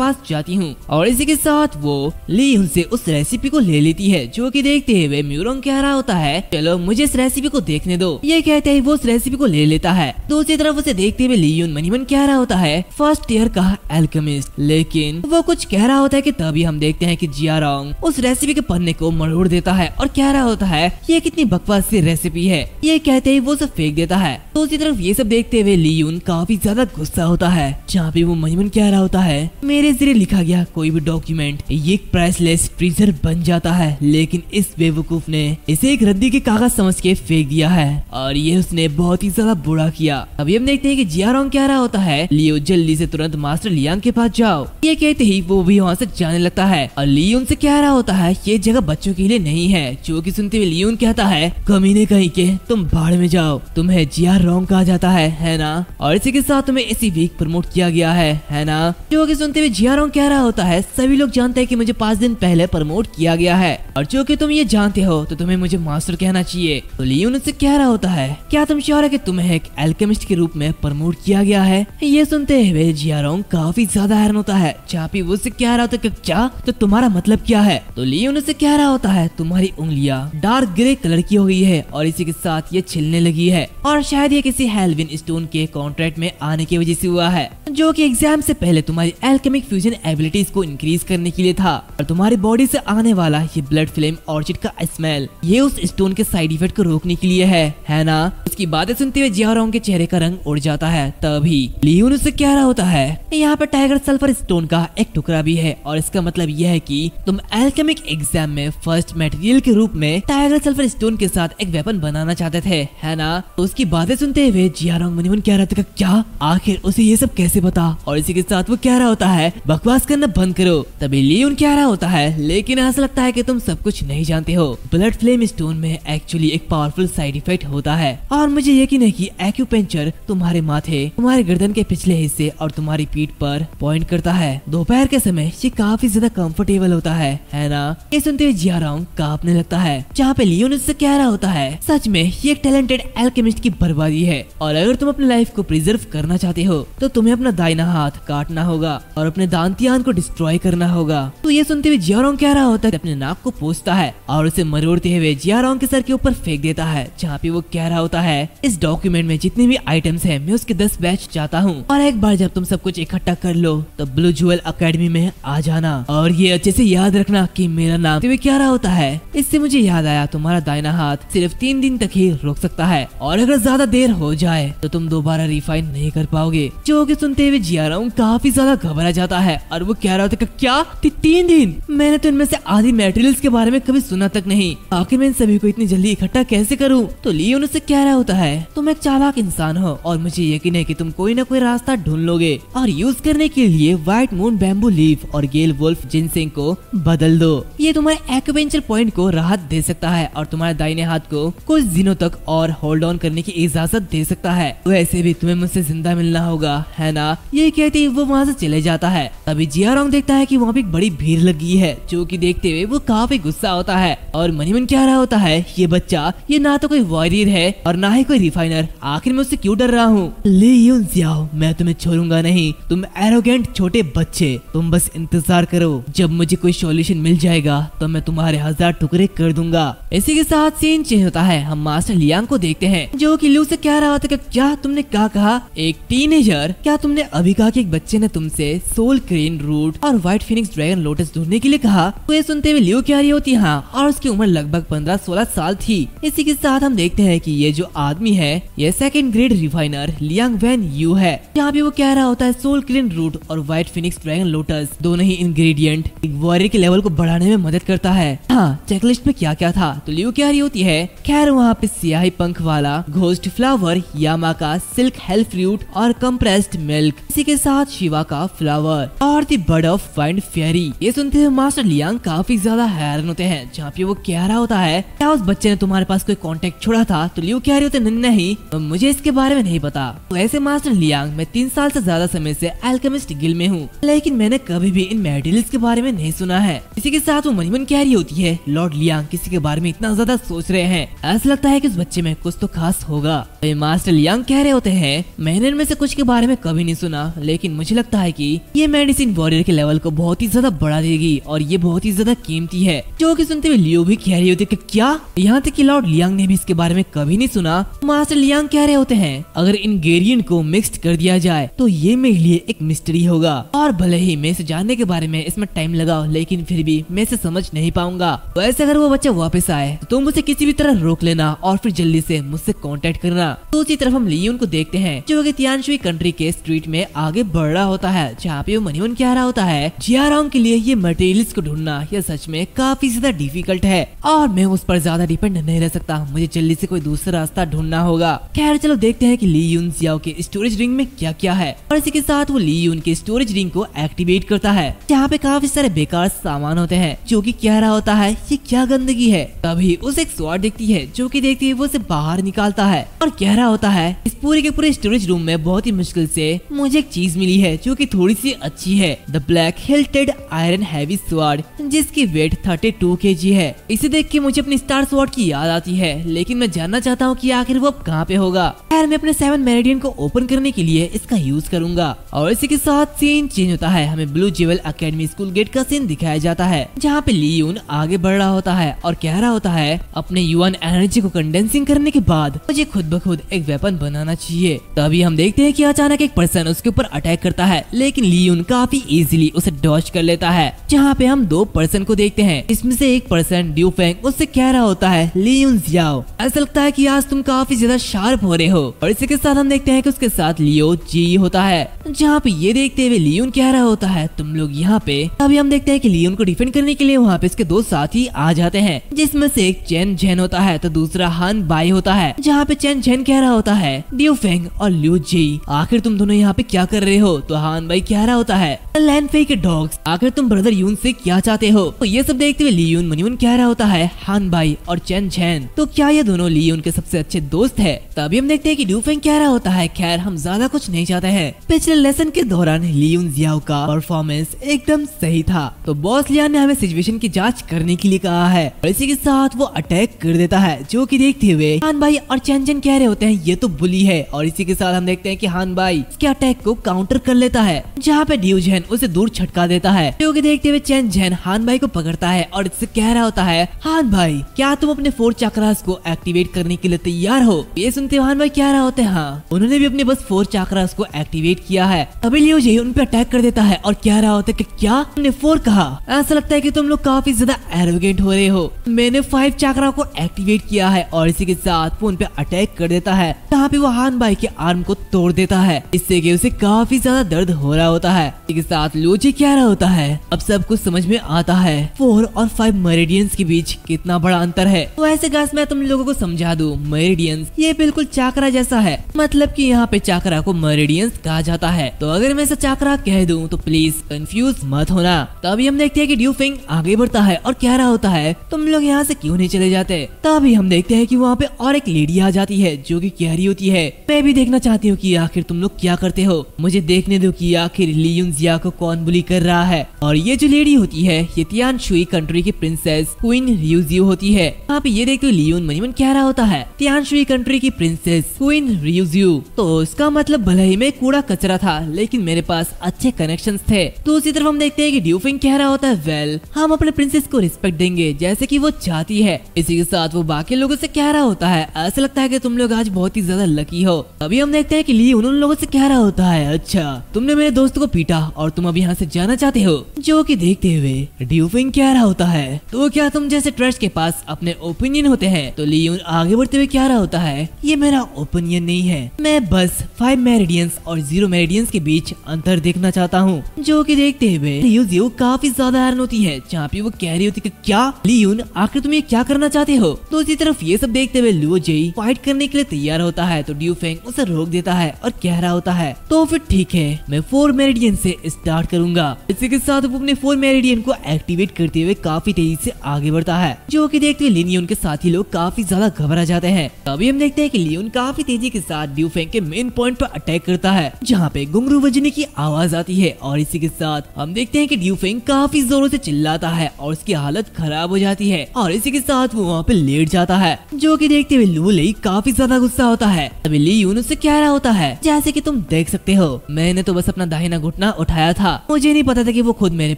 पास जाती हूं और इसी के साथ वो ली उनसे उस रेसिपी को ले लेती है जो की देखते हुए म्यूरोंग कह रहा होता है चलो मुझे इस रेसिपी को देखने दो ये कहते ही वो उस रेसिपी को ले लेता है दूसरी तरफ उसे देखते हुए उन मनीमन कह रहा होता है फर्स्ट ईयर का एल्केमिस्ट लेकिन वो कुछ कह रहा होता है की तभी हम देखते हैं की जिया रॉन्ग उस रेसिपी के पन्ने को मरोड़ देता है और कह रहा होता है ये कितनी बकवास सी रेसिपी है ये कहते ही वो सब फेंक देता है दूसरी तरफ ये सब देखते हुए लीयून काफी ज्यादा गुस्सा होता है जहाँ पे वो मजमन कह रहा होता है मेरे जरिए लिखा गया कोई भी डॉक्यूमेंट ये प्राइसलेस फ्रीजर बन जाता है लेकिन इस बेवकूफ ने इसे एक रद्दी के कागज समझ के फेंक दिया है और ये उसने बहुत ही ज्यादा बुरा किया अभी हम देखते हैं कि रॉन्ग कह रहा होता है लियो जल्दी से तुरंत मास्टर लियांग के पास जाओ ये कहते ही वो भी वहाँ से जाने लगता है और लियो उनसे कह रहा होता है ये जगह बच्चों के लिए नहीं है जो की सुनते हुए लियोन कहता है कमीने कहीं के तुम बाढ़ में जाओ तुम्हें जिया रॉन्ग कहा जाता है है ना और इसी के साथ तुम्हें इसी वीक प्रमोट किया गया है है ना जो की सुनते हुए जिया रॉन्ग कह रहा होता है सभी लोग जानते हैं की मुझे पाँच दिन पहले प्रमोट किया गया है और जो की तुम ये जानते हो तो तुम्हें मुझे मास्टर कहना चाहिए तो लियोन उससे कह रहा होता है क्या तुम श्योर है की तुम्हें एक एल्केमिस्ट के रूप में प्रमोट किया गया है ये सुनते हुए जिया रॉन्ग काफी ज्यादा हैरान होता है चापी उससे कह रहा होता क्या तो तुम्हारा मतलब क्या है तो लियोन उसे कह रहा होता है तुम्हारी उंगली बिल्लिया डार्क ग्रे कलर की हो गई है और इसी के साथ ये छिलने लगी है और शायद ये किसी हेलविन स्टोन के कॉन्ट्रैक्ट में आने की वजह से हुआ है जो कि एग्जाम से पहले तुम्हारी एल्केमिक फ्यूजन एबिलिटीज को इंक्रीज करने के लिए था और तुम्हारी बॉडी से आने वाला ये ब्लड फ्लेम ऑर्चिड का स्मेल ये उस स्टोन के साइड इफेक्ट को रोकने के लिए है है ना उसकी बातें सुनते हुए जिया के चेहरे का रंग उड़ जाता है तभी लियोन उसे क्या रहा होता है यहाँ पर टाइगर सल्फर स्टोन का एक टुकड़ा भी है और इसका मतलब यह है की तुम एल्केमिक एग्जाम में फर्स्ट मेटेरियल के रूप में टाइगर सल्फर स्टोन के साथ एक वेपन बनाना चाहते थे है ना तो उसकी बातें सुनते हुए जिया रंग मुनिमुन कह रहा था क्या आखिर उसे ये सब कैसे पता और इसी के साथ वो कह रहा होता है बकवास करना बंद करो तभी ली उन कह रहा होता है लेकिन ऐसा लगता है की तुम सब कुछ नहीं जानते हो ब्लड फ्लेम स्टोन में एक्चुअली एक पावरफुल साइड इफेक्ट होता है और मुझे यकीन है की एक्यूपेंचर तुम्हारे माथे तुम्हारे गर्दन के पिछले हिस्से और तुम्हारी पीठ पर पॉइंट करता है दोपहर के समय ये काफी ज्यादा कंफर्टेबल होता है है ना ये सुनते हुए जिया जियारोंग कांपने लगता है है जहाँ पे लियोन उससे कह रहा होता है सच में ये एक टैलेंटेड एल्केमिस्ट की बर्बादी है और अगर तुम अपनी लाइफ को प्रिजर्व करना चाहते हो तो तुम्हें अपना दाइना हाथ काटना होगा और अपने दांतियान को डिस्ट्रॉय करना होगा तो ये सुनते हुए जियारोंग कह रहा होता है अपने नाक को पोसता है और उसे मरोड़ते हुए जियारोंग के सर के ऊपर फेंक देता है जहाँ पे वो कह रहा होता है इस डॉक्यूमेंट में जितने भी आइटम्स है मैं उसके दस बैच चाहता हूँ और एक बार जब तुम सब कुछ इकट्ठा कर लो तो ब्लू जुअल अकेडमी में आ जाना और ये अच्छे से याद रखना की मेरा नाम तो कह रहा होता है इससे मुझे मुझे याद आया तुम्हारा दायना हाथ सिर्फ तीन दिन तक ही रोक सकता है और अगर ज्यादा देर हो जाए तो तुम दोबारा रिफाइन नहीं कर पाओगे जो की सुनते हुए जियाराम काफी ज्यादा घबरा जाता है और वो कह रहा था क्या तीन दिन मैंने तो इनमें से आधी मेटेरियल्स के बारे में कभी सुना तक नहीं आखिर मैं इन सभी को इतनी जल्दी इकट्ठा कैसे करूं? तो लिए उनसे कह रहा होता है तुम एक चालाक इंसान हो और मुझे यकीन है कि तुम कोई ना कोई रास्ता ढूंढ लोगे और यूज करने के लिए व्हाइट मून बैम्बू लीव और गेल वोल्फ जिनसिंग को बदल दो ये तुम्हारे एक्वेंचर पॉइंट को राहत दे सकता है और तुम्हारे दाहिने हाथ को कुछ दिनों तक और होल्ड ऑन करने की इजाजत दे सकता है वैसे तो भी तुम्हें मुझसे जिंदा मिलना होगा है ना ये कहते वो वहाँ से चले जाता है तभी जियारोंग देखता है की वहाँ पे एक बड़ी भीड़ लगी है जो की देखते हुए वो काफी गुस्सा होता है और मनीमन क्या रहा होता है ये बच्चा ये ना तो कोई वॉरियर है और ना ही कोई रिफाइनर आखिर मैं उससे क्यों डर रहा हूँ ले यून जियाओ मैं तुम्हें छोड़ूंगा नहीं तुम एरोगेंट छोटे बच्चे तुम बस इंतजार करो जब मुझे कोई सॉल्यूशन मिल जाएगा तो मैं तुम्हारे हजार टुकड़े कर दूंगा इसी के साथ सीन चेंज होता है हम मास्टर लियांग को देखते हैं जो कि लू से कह रहा होता है क्या तुमने क्या कहा एक टीनेजर क्या तुमने अभी कहा कि एक बच्चे ने तुमसे सोल क्रीन रूट और व्हाइट फिनिक्स ड्रैगन लोटस ढूंढने के लिए कहा तो ये सुनते हुए लियो क्या रही होती है हाँ, और उसकी उम्र लगभग पंद्रह सोलह साल थी इसी के साथ हम देखते हैं की ये जो आदमी है ये second grade refiner Liang Wen Yu है यहाँ पे वो कह रहा होता है सोल क्रीन रूट और व्हाइट फिनिक्स ड्रैगन लोटस दोनों ही इंग्रेडिएंट एक वॉरियर के लेवल को बढ़ाने में मदद करता है हाँ चेकलिस्ट में क्या क्या था तो लियो क्या रही होती है खैर वहाँ पे सियाही पंख वाला घोस्ट फ्लावर यामा का सिल्क हेल्थ फ्रूट और कंप्रेस्ड मिल्क इसी के साथ शिवा का फ्लावर और the bird of wind fairy ये सुनते हुए मास्टर लियांग काफी ज्यादा हैरान होते हैं जहाँ पे वो कह रहा होता है क्या उस बच्चे ने तुम्हारे पास कोई कॉन्टेक्ट छोड़ा था तो लियो क्या रही होते नहीं तो मुझे इसके बारे में नहीं पता तो ऐसे मास्टर लियांग मैं तीन साल ऐसी ज्यादा समय ऐसी एल्केमिस्ट गिल में हूँ लेकिन मैंने कभी भी इन मेटेरियल्स के बारे में नहीं सुना है इसी के साथ वो मनीमन कह रही होती है लॉर्ड लियांग किसी के बारे में इतना ज्यादा सोच रहे हैं ऐसा लगता है कि इस बच्चे में कुछ तो खास होगा पे मास्टर यंग कह रहे होते हैं मैंने इनमें से कुछ के बारे में कभी नहीं सुना लेकिन मुझे लगता है कि ये मेडिसिन वॉरियर के लेवल को बहुत ही ज्यादा बढ़ा देगी और ये बहुत ही ज्यादा कीमती है जो की सुनते हुए लियो भी कह रही होती है क्या यहाँ तक की लॉर्ड लियांग ने भी इसके बारे में कभी नहीं सुना मास्टर लियांग कह रहे होते हैं अगर इन गेरियन को मिक्स कर दिया जाए तो ये मेरे लिए एक मिस्ट्री होगा और भले ही मैं इसे जानने के बारे में इसमें टाइम लगा लेकिन फिर भी मैं इसे समझ नहीं पाऊंगा वैसे अगर वो बच्चा वापस आए तो मुझे किसी भी तरह रोक लेना और फिर जल्दी से मुझसे कांटेक्ट करना दूसरी तरफ हम लियोन को देखते हैं जो कि तियानशुई कंट्री के स्ट्रीट में आगे बढ़ रहा होता है जहाँ पे वो मनीमन क्या रहा होता है जियाराम के लिए ये मटेरियल को ढूंढना यह सच में काफी ज्यादा डिफिकल्ट है और मैं उस पर ज्यादा डिपेंड नहीं रह सकता मुझे जल्दी ऐसी कोई दूसरा रास्ता ढूंढना होगा खैर चलो देखते हैं की लियन यून सियाओ के स्टोरेज रिंग में क्या क्या है और इसी के साथ वो लियन के स्टोरेज रिंग को एक्टिवेट करता है जहाँ पे काफी सारे बेकार सामान होते हैं जो की कह रहा होता है ये क्या गंदगी है तभी उसे एक स्वाद देखती है जो की देखती है वो उसे बाहर निकालता है और कह रहा होता है इस पूरे के पूरे स्टोरेज रूम में बहुत ही मुश्किल से मुझे एक चीज मिली है जो कि थोड़ी सी अच्छी है the black hilted iron heavy sword जिसकी वेट थर्टी टू है इसे देख के मुझे अपनी स्टार स्वाड की याद आती है लेकिन मैं जानना चाहता हूँ की आखिर वो अब कहाँ पे होगा खैर मैं अपने सेवन मेरेडियन को ओपन करने के लिए इसका यूज करूंगा और इसी के साथ सीन चेंज होता है हमें blue jewel academy school gate का सीन दिखाया जाता है जहाँ पे लियन आगे बढ़ रहा होता है और कह रहा होता है अपने युवान एनर्जी को कंडेंसिंग करने के बाद मुझे खुद ब खुद एक वेपन बनाना चाहिए तभी हम देखते हैं कि अचानक एक पर्सन उसके ऊपर अटैक करता है लेकिन लियोन काफी इजीली उसे डॉच कर लेता है जहाँ पे हम दो पर्सन को देखते हैं इसमें से एक पर्सन ड्यू फेंग उससे कह रहा होता है लियोन जियाओ ऐसा लगता है की आज तुम काफी ज्यादा शार्प हो रहे हो और इसी के साथ हम देखते हैं की उसके साथ लियो जी होता है जहाँ पे ये देखते हुए लियोन कह रहा होता है तुम लोग यहाँ पे तभी हम देखते हैं की लियोन को डिफेंड करने के लिए वहाँ पे इसके दो साथी आ जाते हैं जिसमे से एक चैन जैन होता है तो दूसरा हन बाई होता है जहाँ पे चैन जैन फेन कह रहा होता है ड्यू फेंग और ल्यू जी आखिर तुम दोनों यहाँ पे क्या कर रहे हो तो हान भाई कह रहा होता है लैंड डॉग्स आखिर तुम ब्रदर यून से क्या चाहते हो तो ये सब देखते हुए लियून यून कह रहा होता है हान भाई और चैन झैन तो क्या ये दोनों ली के सबसे अच्छे दोस्त है तभी हम देखते हैं कि ड्यू फेंग कह रहा होता है खैर हम ज्यादा कुछ नहीं चाहते हैं पिछले लेसन के दौरान लियून जियाओ का परफॉर्मेंस एकदम सही था तो बॉस लिया ने हमें सिचुएशन की जाँच करने के लिए कहा है और इसी के साथ वो अटैक कर देता है जो की देखते हुए हान भाई और चैन चैन कह रहे होते हैं ये तो बुली है और इसी के साथ हम देखते हैं कि हान भाई इसके अटैक को काउंटर कर लेता है जहाँ पे ड्यू जैन उसे दूर छटका देता है योगी देखते हुए चैन जैन हान भाई को पकड़ता है और इससे कह रहा होता है हान भाई क्या तुम अपने फोर चाकरास को एक्टिवेट करने के लिए तैयार हो ये सुनते हान भाई कह रहा होते हैं हाँ उन्होंने भी अपने बस फोर चाकरास को एक्टिवेट किया है तभी लियो जी उन पे अटैक कर देता है और कह रहा होता है की क्या तुमने फोर कहा ऐसा लगता है की तुम लोग काफी ज्यादा एरोगेंट हो रहे हो मैंने फाइव चाकरा को एक्टिवेट किया है और इसी के साथ उन पे अटैक कर देता है जहाँ पे वो हान भाई के आर्म को तोड़ देता है इससे की उसे काफी ज्यादा दर्द हो रहा होता है इसके साथ लोची क्या रहा होता है अब सब कुछ समझ में आता है फोर और फाइव मेरेडियंस के बीच कितना बड़ा अंतर है तो ऐसे गैस मैं तुम लोगों को समझा दू मेरेडियंस ये बिल्कुल चाकरा जैसा है मतलब की यहाँ पे चाकरा को मेरेडियंस कहा जाता है तो अगर मैं इसे चाकरा कह दूँ तो प्लीज कंफ्यूज मत होना तो अभी हम देखते हैं कि ड्यूफिंग आगे बढ़ता है और कह रहा होता है तुम लोग यहाँ से क्यों नहीं चले जाते तभी हम देखते हैं कि वहाँ पे और एक लेडी आ जाती है जो कि कह रही होती है मैं भी देखना चाहती हूँ कि आखिर तुम लोग क्या करते हो मुझे देखने दो कि आखिर लियुन जिया को कौन बुली कर रहा है और ये जो लेडी होती है ये तियान शुई कंट्री की प्रिंसेस क्वीन रियूजियो होती है आप ये देखते लियुन मनीमन कह रहा होता है तियान शुई कंट्री की प्रिंसेस क्वीन रियूजियो तो उसका मतलब भले ही में कूड़ा कचरा था लेकिन मेरे पास अच्छे कनेक्शन थे दूसरी तो तरफ हम देखते हैं की ड्यूफिंग कह रहा होता है वेल हम अपने प्रिंसेस को रिस्पेक्ट देंगे जैसे की वो चाहती है इसी के साथ वो बाकी लोगो ऐसी कह रहा होता है ऐसा लगता है की तुम लोग आज बहुत ही ज्यादा लकी हो अभी हम देखते हैं कि ली उन लोगों से कह रहा होता है अच्छा तुमने मेरे दोस्त को पीटा और तुम अब यहाँ से जाना चाहते हो जो कि देखते हुए ड्यूफिंग कह रहा होता है तो क्या तुम जैसे ट्रस्ट के पास अपने ओपिनियन होते हैं तो ली आगे बढ़ते हुए कह रहा होता है ये मेरा ओपिनियन नहीं है मैं बस फाइव मेरेडियंस और जीरो मेरिडियंस के बीच अंतर देखना चाहता हूँ जो की देखते हुए काफी ज्यादा हैरान होती है जहाँ पे वो कह रही होती है क्या ली आखिर तुम ये क्या करना चाहते हो तो इसी तरफ ये सब देखते हुए लुओ जेई फाइट करने के लिए तैयार होता है तो ड्यू फेंग उसे रोक देता है और कह रहा होता है तो फिर ठीक है मैं फोर मेरिडियन से स्टार्ट करूंगा इसी के साथ वो अपने फोर मेरिडियन को एक्टिवेट करते हुए काफी तेजी से आगे बढ़ता है जो कि देखते हुए लिनी उनके साथी लोग काफी ज्यादा घबरा जाते हैं तभी हम देखते हैं की लियोन काफी तेजी के साथ ड्यू फेंग के मेन पॉइंट आरोप अटैक करता है जहाँ पे घुंगरू बजने की आवाज आती है और इसी के साथ हम देखते हैं की ड्यू फेंग काफी जोरों से चिल्लाता है और उसकी हालत खराब हो जाती है और इसी के साथ वो वहाँ पे लेट जाता है जो की देखते हुए लू काफी ज्यादा ज्यादा गुस्सा होता है तभी ली यून उसे कह रहा होता है जैसे कि तुम देख सकते हो मैंने तो बस अपना दाहिना घुटना उठाया था मुझे नहीं पता था कि वो खुद मेरे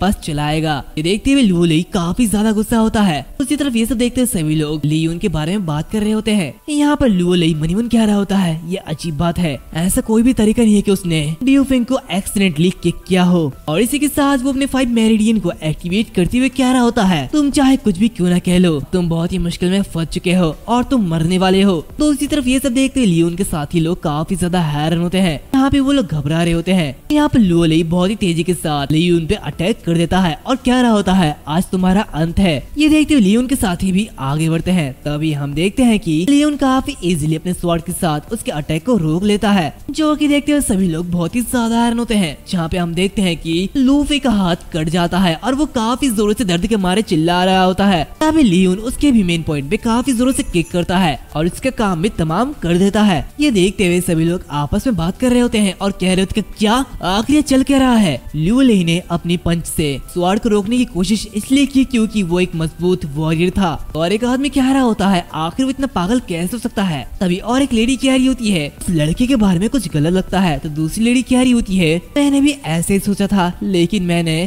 पास चलाएगा ये देखते हुए लू ली काफी ज्यादा गुस्सा होता है उसी तरफ ये सब देखते हुए सभी लोग ली यून के बारे में बात कर रहे होते हैं यहाँ पर लू ली मनीमन कह रहा होता है ये अजीब बात है ऐसा कोई भी तरीका नहीं है की उसने फिंग को एक्सीडेंटली किक किया हो और इसी के साथ वो अपने फाइव मेरिडियन को एक्टिवेट करते हुए कह रहा होता है तुम चाहे कुछ भी क्यों ना कह लो तुम बहुत ही मुश्किल में फंस चुके हो और तुम मरने वाले हो तो उसी तरह तरफ ये सब देखते लिए लियो उनके साथी लोग काफी ज्यादा हैरान होते हैं यहाँ पे वो लोग घबरा रहे होते हैं यहाँ पे लोली बहुत ही तेजी के साथ लियो उन पे अटैक कर देता है और क्या रहा होता है आज तुम्हारा अंत है ये देखते हुए लियो के साथी भी आगे बढ़ते हैं तभी हम देखते हैं की लियोन काफी इजिली अपने स्वाड के साथ उसके अटैक को रोक लेता है जो की देखते हुए सभी लोग बहुत ही ज्यादा होते हैं जहाँ पे हम देखते हैं की लूफी का हाथ कट जाता है और वो काफी जोर से दर्द के मारे चिल्ला रहा होता है तभी लियोन उसके भी मेन पॉइंट पे काफी जोर से किक करता है और उसके काम में तमाम कर देता है ये देखते हुए सभी लोग आपस में बात कर रहे होते हैं और कह रहे होते क्या आखिर चल क्या रहा है ले ने अपनी पंच से स्वाड को रोकने की कोशिश इसलिए की क्योंकि वो एक मजबूत वॉरियर था और एक आदमी कह रहा होता है आखिर वो इतना पागल कैसे हो सकता है तभी और एक लेडी कह रही होती है उस लड़के के बारे में कुछ गलत लगता है तो दूसरी लेडी कह रही होती है मैंने भी ऐसे ही सोचा था लेकिन मैंने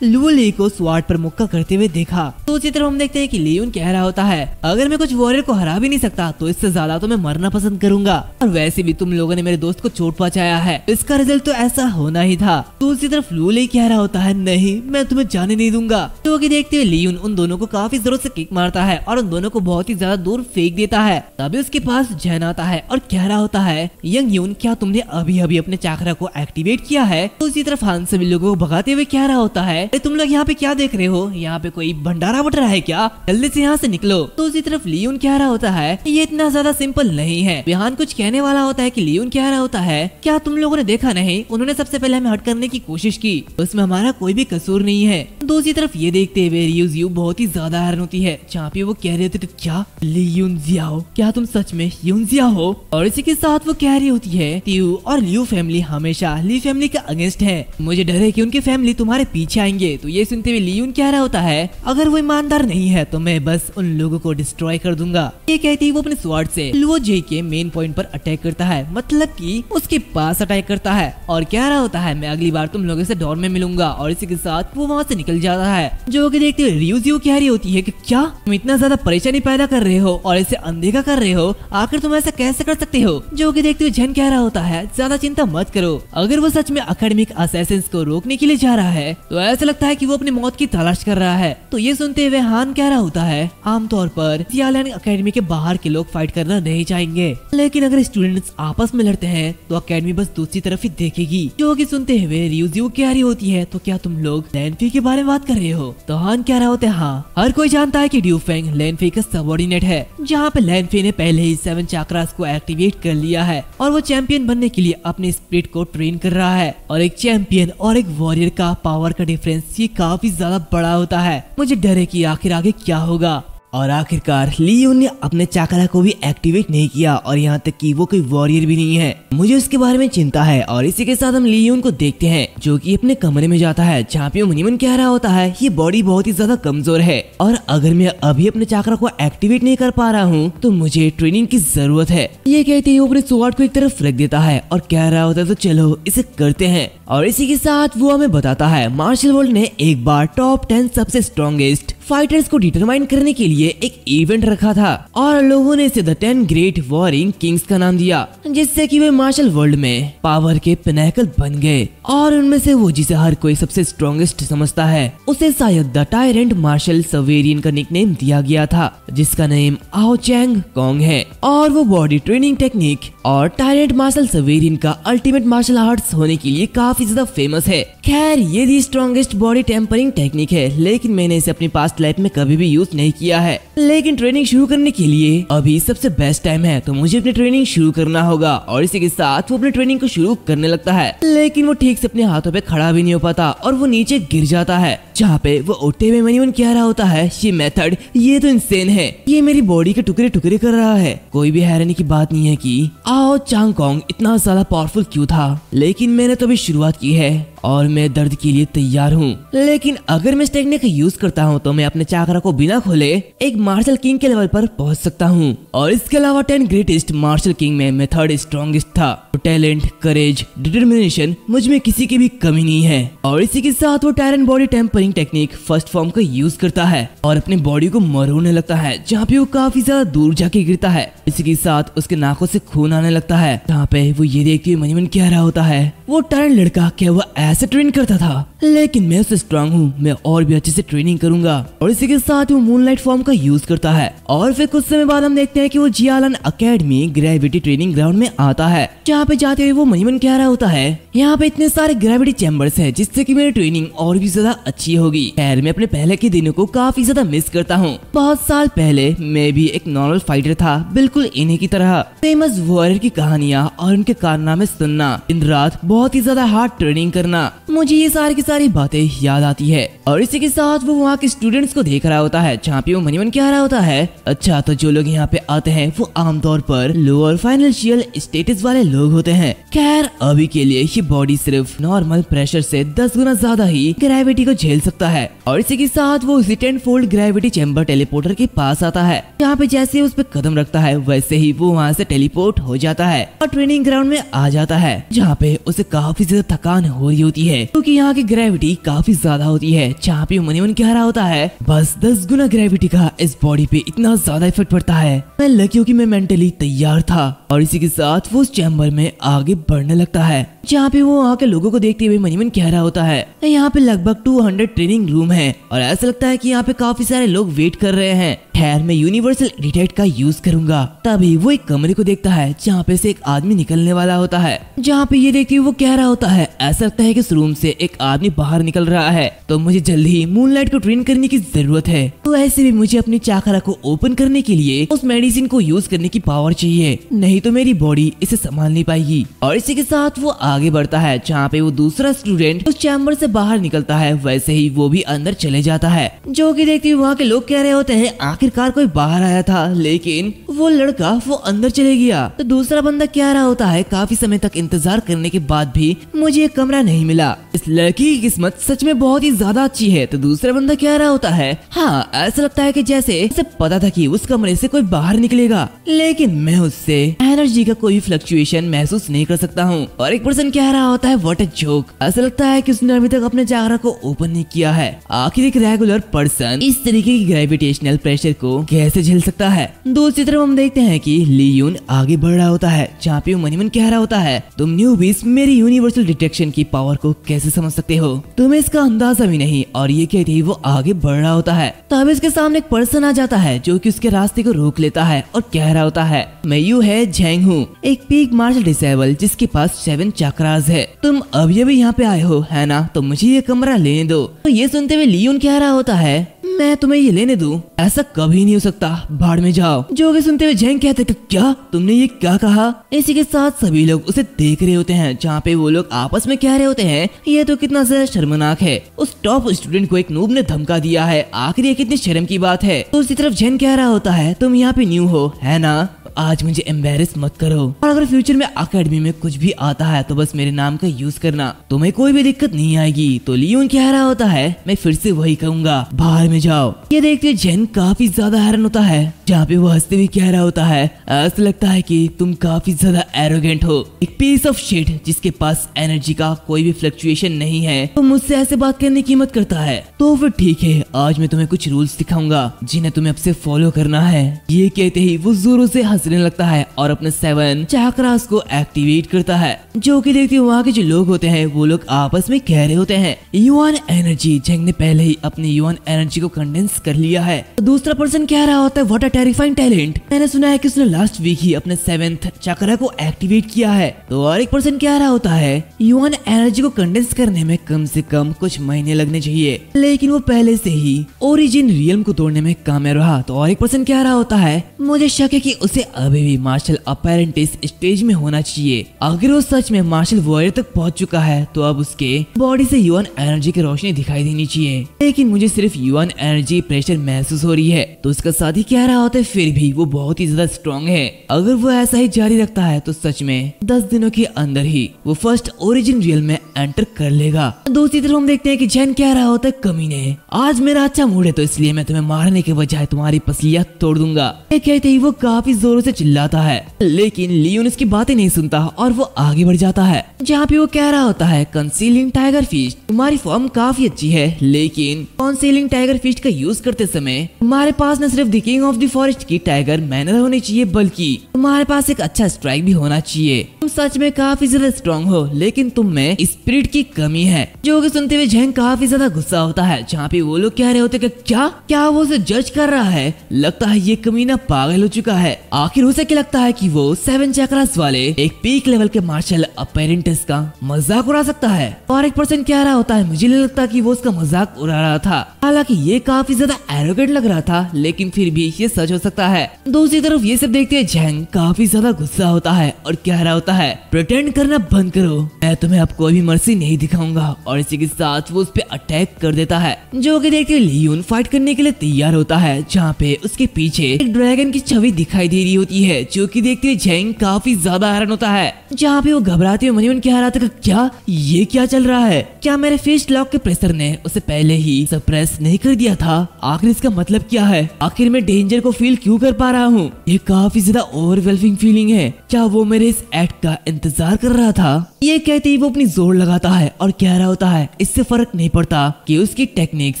ले को स्वाड पर मुक्का करते हुए देखा तो उसी हम देखते है की लियोन कह रहा होता है अगर मैं कुछ वॉरियर को हरा भी नहीं सकता तो इससे ज्यादा तो मैं मरना पसंद करूंगा और वैसे भी तुम लोगों ने मेरे दोस्त को चोट पहुँचाया है इसका रिजल्ट तो ऐसा होना ही था तो उसी तरफ लू ले कह रहा होता है नहीं मैं तुम्हें जाने नहीं दूंगा तो आगे देखते हुए लियुन उन दोनों को काफी जोरों से किक मारता है और उन दोनों को बहुत ही ज्यादा दूर फेंक देता है तभी उसके पास जैन आता है और कह रहा होता है यंग यून क्या तुमने अभी अभी अपने चाकरा को एक्टिवेट किया है तो उसी तरफ हान सभी लोगों को भगाते हुए कह रहा होता है तुम लोग यहाँ पे क्या देख रहे हो यहाँ पे कोई भंडारा बट रहा है क्या जल्दी से यहाँ से निकलो तो उसी तरफ लियन कह रहा होता है ये इतना ज्यादा सिंपल नहीं नहीं है विहान कुछ कहने वाला होता है की लियोन कह रहा होता है क्या तुम लोगों ने देखा नहीं उन्होंने सबसे पहले हमें हट करने की कोशिश की उसमें हमारा कोई भी कसूर नहीं है दूसरी तरफ ये देखते हुए रियूज यू बहुत ही ज्यादा हैरान होती है जहाँ पे वो कह रहे थे क्या लियुन जियाओ क्या तुम सच में यूनजिया हो और इसी के साथ वो कह रही होती है टीयू और लियू फैमिली हमेशा ली फैमिली के अगेंस्ट है मुझे डर है कि उनकी फैमिली तुम्हारे पीछे आएंगे तो ये सुनते हुए लियुन कह रहा होता है अगर वो ईमानदार नहीं है तो मैं बस उन लोगों को डिस्ट्रॉय कर दूंगा ये कहती है वो अपने स्वार्ड ऐसी लुओ जे के मेन पॉइंट पर अटैक करता है मतलब कि उसके पास अटैक करता है और कह रहा होता है मैं अगली बार तुम लोगों से डोर में मिलूंगा और इसी के साथ वो वहाँ से निकल जाता है जो कि देखते हुए रियूजियो कह रही होती है की क्या तुम इतना ज्यादा परेशानी पैदा कर रहे हो और इसे अनदेखा कर रहे हो आखिर तुम ऐसा कैसे कर सकते हो जो की देखते हुए जैन कह रहा होता है ज्यादा चिंता मत करो अगर वो सच में अकेडमिक असेसेंस को रोकने के लिए जा रहा है तो ऐसा लगता है की वो अपनी मौत की तलाश कर रहा है तो ये सुनते हुए हान कह रहा होता है आमतौर पर सियालैंड अकेडमी के बाहर के लोग फाइट करना नहीं चाहेंगे करेंगे लेकिन अगर स्टूडेंट्स आपस में लड़ते हैं तो अकेडमी बस दूसरी तरफ ही देखेगी जो की सुनते हुए रिव्यू क्या होती है तो क्या तुम लोग लैनफी के बारे में बात कर रहे हो तो हान क्या रहा होते हाँ हर कोई जानता है की फेंग लैनफी का सबोर्डिनेट है जहाँ पे लैनफी ने पहले ही सेवन चाक्रास को एक्टिवेट कर लिया है और वो चैंपियन बनने के लिए अपने स्प्रिट को ट्रेन कर रहा है और एक चैंपियन और एक वॉरियर का पावर का डिफरेंस ये काफी ज्यादा बड़ा होता है मुझे डर है की आखिर आगे क्या होगा और आखिरकार लियो ने अपने चाकरा को भी एक्टिवेट नहीं किया और यहाँ तक कि वो कोई वॉरियर भी नहीं है मुझे उसके बारे में चिंता है और इसी के साथ हम लियोन को देखते हैं जो कि अपने कमरे में जाता है जहाँ पे मुनिमन कह रहा होता है ये बॉडी बहुत ही ज्यादा कमजोर है और अगर मैं अभी अपने चाकरा को एक्टिवेट नहीं कर पा रहा हूँ तो मुझे ट्रेनिंग की जरूरत है ये कहते ही वो अपने स्वाट को एक तरफ रख देता है और कह रहा होता है तो चलो इसे करते हैं और इसी के साथ वो हमें बताता है मार्शल वर्ल्ड ने एक बार टॉप टेन सबसे स्ट्रॉन्गेस्ट फाइटर्स को डिटरमाइन करने के लिए एक इवेंट रखा था और लोगों ने इसे the ten great warring kings का नाम दिया जिससे कि वे मार्शल वर्ल्ड में पावर के पिनाकल बन गए और उनमें से वो जिसे हर कोई सबसे स्ट्रॉन्गेस्ट समझता है उसे शायद द टायरेंट मार्शल सवेरियन का निकनेम दिया गया था जिसका नेम आओ चैंग कॉन्ग है और वो बॉडी ट्रेनिंग टेक्निक और टायरेंट मार्शल सवेरियन का अल्टीमेट मार्शल आर्ट होने के लिए काफी ज्यादा फेमस है खैर ये the strongest body tampering technique है लेकिन मैंने इसे अपने पास लाइफ में कभी भी यूज नहीं किया है लेकिन ट्रेनिंग शुरू करने के लिए अभी सबसे बेस्ट टाइम है तो मुझे अपनी ट्रेनिंग शुरू करना होगा और इसी के साथ वो अपनी ट्रेनिंग को शुरू करने लगता है लेकिन वो ठीक से अपने हाथों पे खड़ा भी नहीं हो पाता और वो नीचे गिर जाता है जहाँ पे वो उठते हुए मनीमन कह रहा होता है ये मेथड ये तो इंसेन है ये मेरी बॉडी के टुकड़े टुकड़े कर रहा है कोई भी हैरानी की बात नहीं है की आओ चांग इतना ज्यादा पावरफुल क्यूँ था लेकिन मैंने तो अभी शुरुआत की है और मैं दर्द के लिए तैयार हूँ लेकिन अगर मैं इस टेक्निक यूज करता हूँ तो मैं अपने चाकरा को बिना खोले एक मार्शल किंग के लेवल पर पहुँच सकता हूँ और इसके अलावा टेन ग्रेटेस्ट मार्शल किंग में मैं थर्ड स्ट्रॉन्गेस्ट था टैलेंट करेज डिटर्मिनेशन मुझ में किसी की भी कमी नहीं है और इसी के साथ वो tyrant body tampering technique first form का यूज करता है और अपने बॉडी को मरोने लगता है जहाँ पे वो काफी ज्यादा दूर जाके गिरता है इसी के साथ उसके नाकों से खून आने लगता है जहाँ पे वो ये देखते हुए मन मन क्या रहा होता है वो टायर लड़का क्या वो ऐसे ट्रेन करता था लेकिन मैं उससे स्ट्रांग हूँ मैं और भी अच्छे से ट्रेनिंग करूंगा और इसी के साथ वो मूनलाइट फॉर्म का यूज करता है और फिर कुछ समय बाद हम देखते हैं कि वो Jialan academy gravity training ground में आता है जहाँ पे जाते हुए वो मनीमन कह रहा होता है यहाँ पे इतने सारे ग्रेविटी चैम्बर्स है जिससे की मेरी ट्रेनिंग और भी ज्यादा अच्छी होगी खैर मैं अपने पहले के दिनों को काफी ज्यादा मिस करता हूँ बहुत साल पहले मैं भी एक नॉर्मल फाइटर था बिल्कुल इन्हीं की तरह फेमस वॉरियर की कहानियाँ और उनके कारनामे सुनना दिन रात बहुत ही ज्यादा हार्ड ट्रेनिंग करना मुझे ये सारी की सारी बातें याद आती है और इसी के साथ वो वहाँ के स्टूडेंट्स को देख रहा होता है जहाँ पे वो मनीमन क्या रहा होता है अच्छा तो जो लोग यहाँ पे आते हैं वो आमतौर पर लोअर फाइनेंशियल स्टेटस वाले लोग होते हैं खैर अभी के लिए ये बॉडी सिर्फ नॉर्मल प्रेशर से दस गुना ज्यादा ही ग्रेविटी को झेल सकता है और इसी के साथ वो उसी ten fold gravity chamber teleporter के पास आता है यहाँ पे जैसे उस पर कदम रखता है वैसे ही वो वहाँ से टेलीपोर्ट हो जाता है और ट्रेनिंग ग्राउंड में आ जाता है जहाँ पे उसे काफी ज्यादा थकान हो रही होती है क्योंकि यहाँ की ग्रेविटी काफी ज्यादा होती है जहाँ पे मनीमन क्या रहा होता है बस दस गुना ग्रेविटी का इस बॉडी पे इतना ज्यादा इफेक्ट पड़ता है मैं लकी हूँ की मैं मेंटली तैयार था और इसी के साथ वो उस चैम्बर में आगे बढ़ने लगता है जहाँ पे वो वहाँ के लोगो को देखते हुए मनीमन कह रहा होता है यहाँ पे लगभग 200 ट्रेनिंग रूम है और ऐसा लगता है कि यहाँ पे काफी सारे लोग वेट कर रहे हैं ठहर मैं यूनिवर्सल एडिटेट का यूज करूंगा तभी वो एक कमरे को देखता है जहाँ पे से एक आदमी निकलने वाला होता है जहाँ पे ये देखते हुए वो कह रहा होता है ऐसा लगता है कि इस रूम से एक आदमी बाहर निकल रहा है तो मुझे जल्द ही मूनलाइट को ट्रेन करने की जरूरत है तो ऐसे भी मुझे अपनी चाकरा को ओपन करने के लिए उस मेडिसिन को यूज करने की पावर चाहिए नहीं तो मेरी बॉडी इसे संभाल नहीं पाएगी और इसी के साथ वो आगे बढ़ता है जहाँ पे वो दूसरा स्टूडेंट उस चैम्बर ऐसी बाहर निकलता है वैसे ही वो भी अंदर चले जाता है जो की देखते हुए वहाँ के लोग कह रहे होते हैं आखिर आखिरकार कोई बाहर आया था लेकिन वो लड़का वो अंदर चले गया तो दूसरा बंदा क्या रहा होता है काफी समय तक इंतजार करने के बाद भी मुझे कमरा नहीं मिला इस लड़की की किस्मत सच में बहुत ही ज्यादा अच्छी है तो दूसरा बंदा क्या रहा होता है हाँ ऐसा लगता है की जैसे उसे पता था की उस कमरे ऐसी कोई बाहर निकलेगा लेकिन मैं उससे एनर्जी का कोई फ्लक्चुएशन महसूस नहीं कर सकता हूँ और एक पर्सन क्या रहा होता है वॉट ए जोक ऐसा लगता है की उसने अभी तक अपने जागरा को ओपन नहीं किया है आखिर एक रेगुलर पर्सन इस तरीके की ग्रेविटेशनल प्रेशर प्रेशर को कैसे झेल सकता है दूसरी तरफ हम देखते हैं कि यून आगे बढ़ रहा होता है जहाँ चापियो मनीमन कह रहा होता है तुम न्यू बीस मेरी यूनिवर्सल डिटेक्शन की पावर को कैसे समझ सकते हो तुम्हें इसका अंदाजा भी नहीं और ये कहते ही वो आगे बढ़ रहा होता है तब इसके सामने एक पर्सन आ जाता है जो की उसके रास्ते को रोक लेता है और कह रहा होता है मैं यू है झेंग हूँ एक पीक मार्शल डिसेबल जिसके पास सेवन चक्राज है तुम अभी अभी यहाँ पे आए हो है ना तो मुझे ये कमरा लेने दो तो ये सुनते हुए लियोन कह रहा होता है मैं तुम्हें ये लेने दू ऐसा कभी नहीं हो सकता भाड़ में जाओ जोगे सुनते हुए जैन कहते तो क्या तुमने ये क्या कहा इसी के साथ सभी लोग उसे देख रहे होते हैं जहाँ पे वो लोग आपस में कह रहे होते हैं ये तो कितना ज्यादा शर्मनाक है उस टॉप स्टूडेंट को एक नूब ने धमका दिया है आखिर ये कितनी शर्म की बात है तो उसी तरफ जैन कह रहा होता है तुम यहाँ पे न्यू हो है ना आज मुझे एम्बेरस मत करो और अगर फ्यूचर में अकेडमी में कुछ भी आता है तो बस मेरे नाम का यूज करना तुम्हें कोई भी दिक्कत नहीं आएगी तो लियोन क्या रहा होता है मैं फिर से वही कहूंगा बाहर में जाओ ये देखते हुए जेन काफी ज्यादा हैरान होता है जहाँ पे वो हंसते हुए कह रहा होता है ऐसा लगता है कि तुम काफी ज्यादा एरोगेंट हो एक पीस ऑफ शेट जिसके पास एनर्जी का कोई भी फ्लक्चुएशन नहीं है तो मुझसे ऐसे बात करने की मत करता है तो फिर ठीक है आज मैं तुम्हें कुछ रूल्स दिखाऊंगा जिन्हें तुम्हें अब से फॉलो करना है ये कहते ही वो जोरों से हंस सांस लेने लगता है और अपने सेवन चाक्रास को एक्टिवेट करता है जो कि देखते हुए वहाँ के जो लोग होते हैं वो लोग आपस में कह रहे होते हैं युवान एनर्जी जेंग ने पहले ही अपनी युवान एनर्जी को कंडेंस कर लिया है दूसरा पर्सन कह रहा होता है वॉट अ टेरिफाइंग टैलेंट मैंने सुना है की उसने लास्ट वीक ही अपने सेवेंथ चक्रा को एक्टिवेट किया है तो और एक पर्सन कह रहा होता है युवान एनर्जी को कंडेंस करने में कम ऐसी कम कुछ महीने लगने चाहिए लेकिन वो पहले से ही ओरिजिन रियल को तोड़ने में कामयाब रहा तो और एक पर्सन कह रहा होता है मुझे शक है कि उसे अभी भी मार्शल अपेरेंट इस स्टेज में होना चाहिए अगर वो सच में मार्शल वॉरियर तक पहुंच चुका है तो अब उसके बॉडी से युवन एनर्जी की रोशनी दिखाई देनी चाहिए लेकिन मुझे सिर्फ युवन एनर्जी प्रेशर महसूस हो रही है तो उसका साथी कह रहा होता है फिर भी वो बहुत ही ज्यादा स्ट्रॉन्ग है अगर वो ऐसा ही जारी रखता है तो सच में दस दिनों के अंदर ही वो फर्स्ट ओरिजिन रियल में एंटर कर लेगा दूसरी तरफ हम देखते हैं की जैन कह रहा होता है कमी ने आज मेरा अच्छा मूड है तो इसलिए मैं तुम्हें मारने के बजाय तुम्हारी पसलियाँ तोड़ दूंगा कहते ही वो काफी जोर से चिल्लाता है लेकिन लियोन उसकी बातें नहीं सुनता और वो आगे बढ़ जाता है जहाँ पे वो कह रहा होता है कंसीलिंग टाइगर फिश तुम्हारी फॉर्म काफी अच्छी है लेकिन कंसीलिंग टाइगर फिश का यूज करते समय तुम्हारे पास न सिर्फ the king of the forest की टाइगर मैनर होनी चाहिए बल्कि तुम्हारे पास एक अच्छा स्ट्राइक भी होना चाहिए तुम सच में काफी ज्यादा स्ट्रॉन्ग हो लेकिन तुम में स्पिरिट की कमी है जो की सुनते हुए झेंग काफी ज्यादा गुस्सा होता है जहाँ पे वो लोग कह रहे होते क्या क्या वो उसे जज कर रहा है लगता है ये कमीना पागल हो चुका है आखिर आखिर उसे क्या लगता है कि वो सेवन चक्रास वाले एक पीक लेवल के मार्शल अपेरेंटिस का मजाक उड़ा सकता है और एक पर्सन कह रहा होता है मुझे नहीं लगता कि वो उसका मजाक उड़ा रहा था हालांकि ये काफी ज्यादा एरोगेंट लग रहा था लेकिन फिर भी ये सच हो सकता है दूसरी तरफ ये सब देखते है जैंग काफी ज्यादा गुस्सा होता है और कह रहा होता है प्रटेंड करना बंद करो मैं तुम्हें अब कोई भी मर्सी नहीं दिखाऊंगा और इसी के साथ वो उस पर अटैक कर देता है जो की देखते लियून फाइट करने के लिए तैयार होता है जहाँ पे उसके पीछे एक ड्रैगन की छवि दिखाई दे रही होती है जो कि देखते हुए झेंग काफी ज्यादा हैरान होता है जहाँ पे वो घबराते हुए मनी उनके हालात का क्या ये क्या चल रहा है क्या मेरे फेस लॉक के प्रेशर ने उसे पहले ही सप्रेस नहीं कर दिया था आखिर इसका मतलब क्या है आखिर मैं डेंजर को फील क्यों कर पा रहा हूँ ये काफी ज्यादा ओवरवेलमिंग फीलिंग है क्या वो मेरे इस एक्ट का इंतजार कर रहा था ये कहते ही वो अपनी जोर लगाता है और कह रहा होता है इससे फर्क नहीं पड़ता कि उसकी टेक्निक्स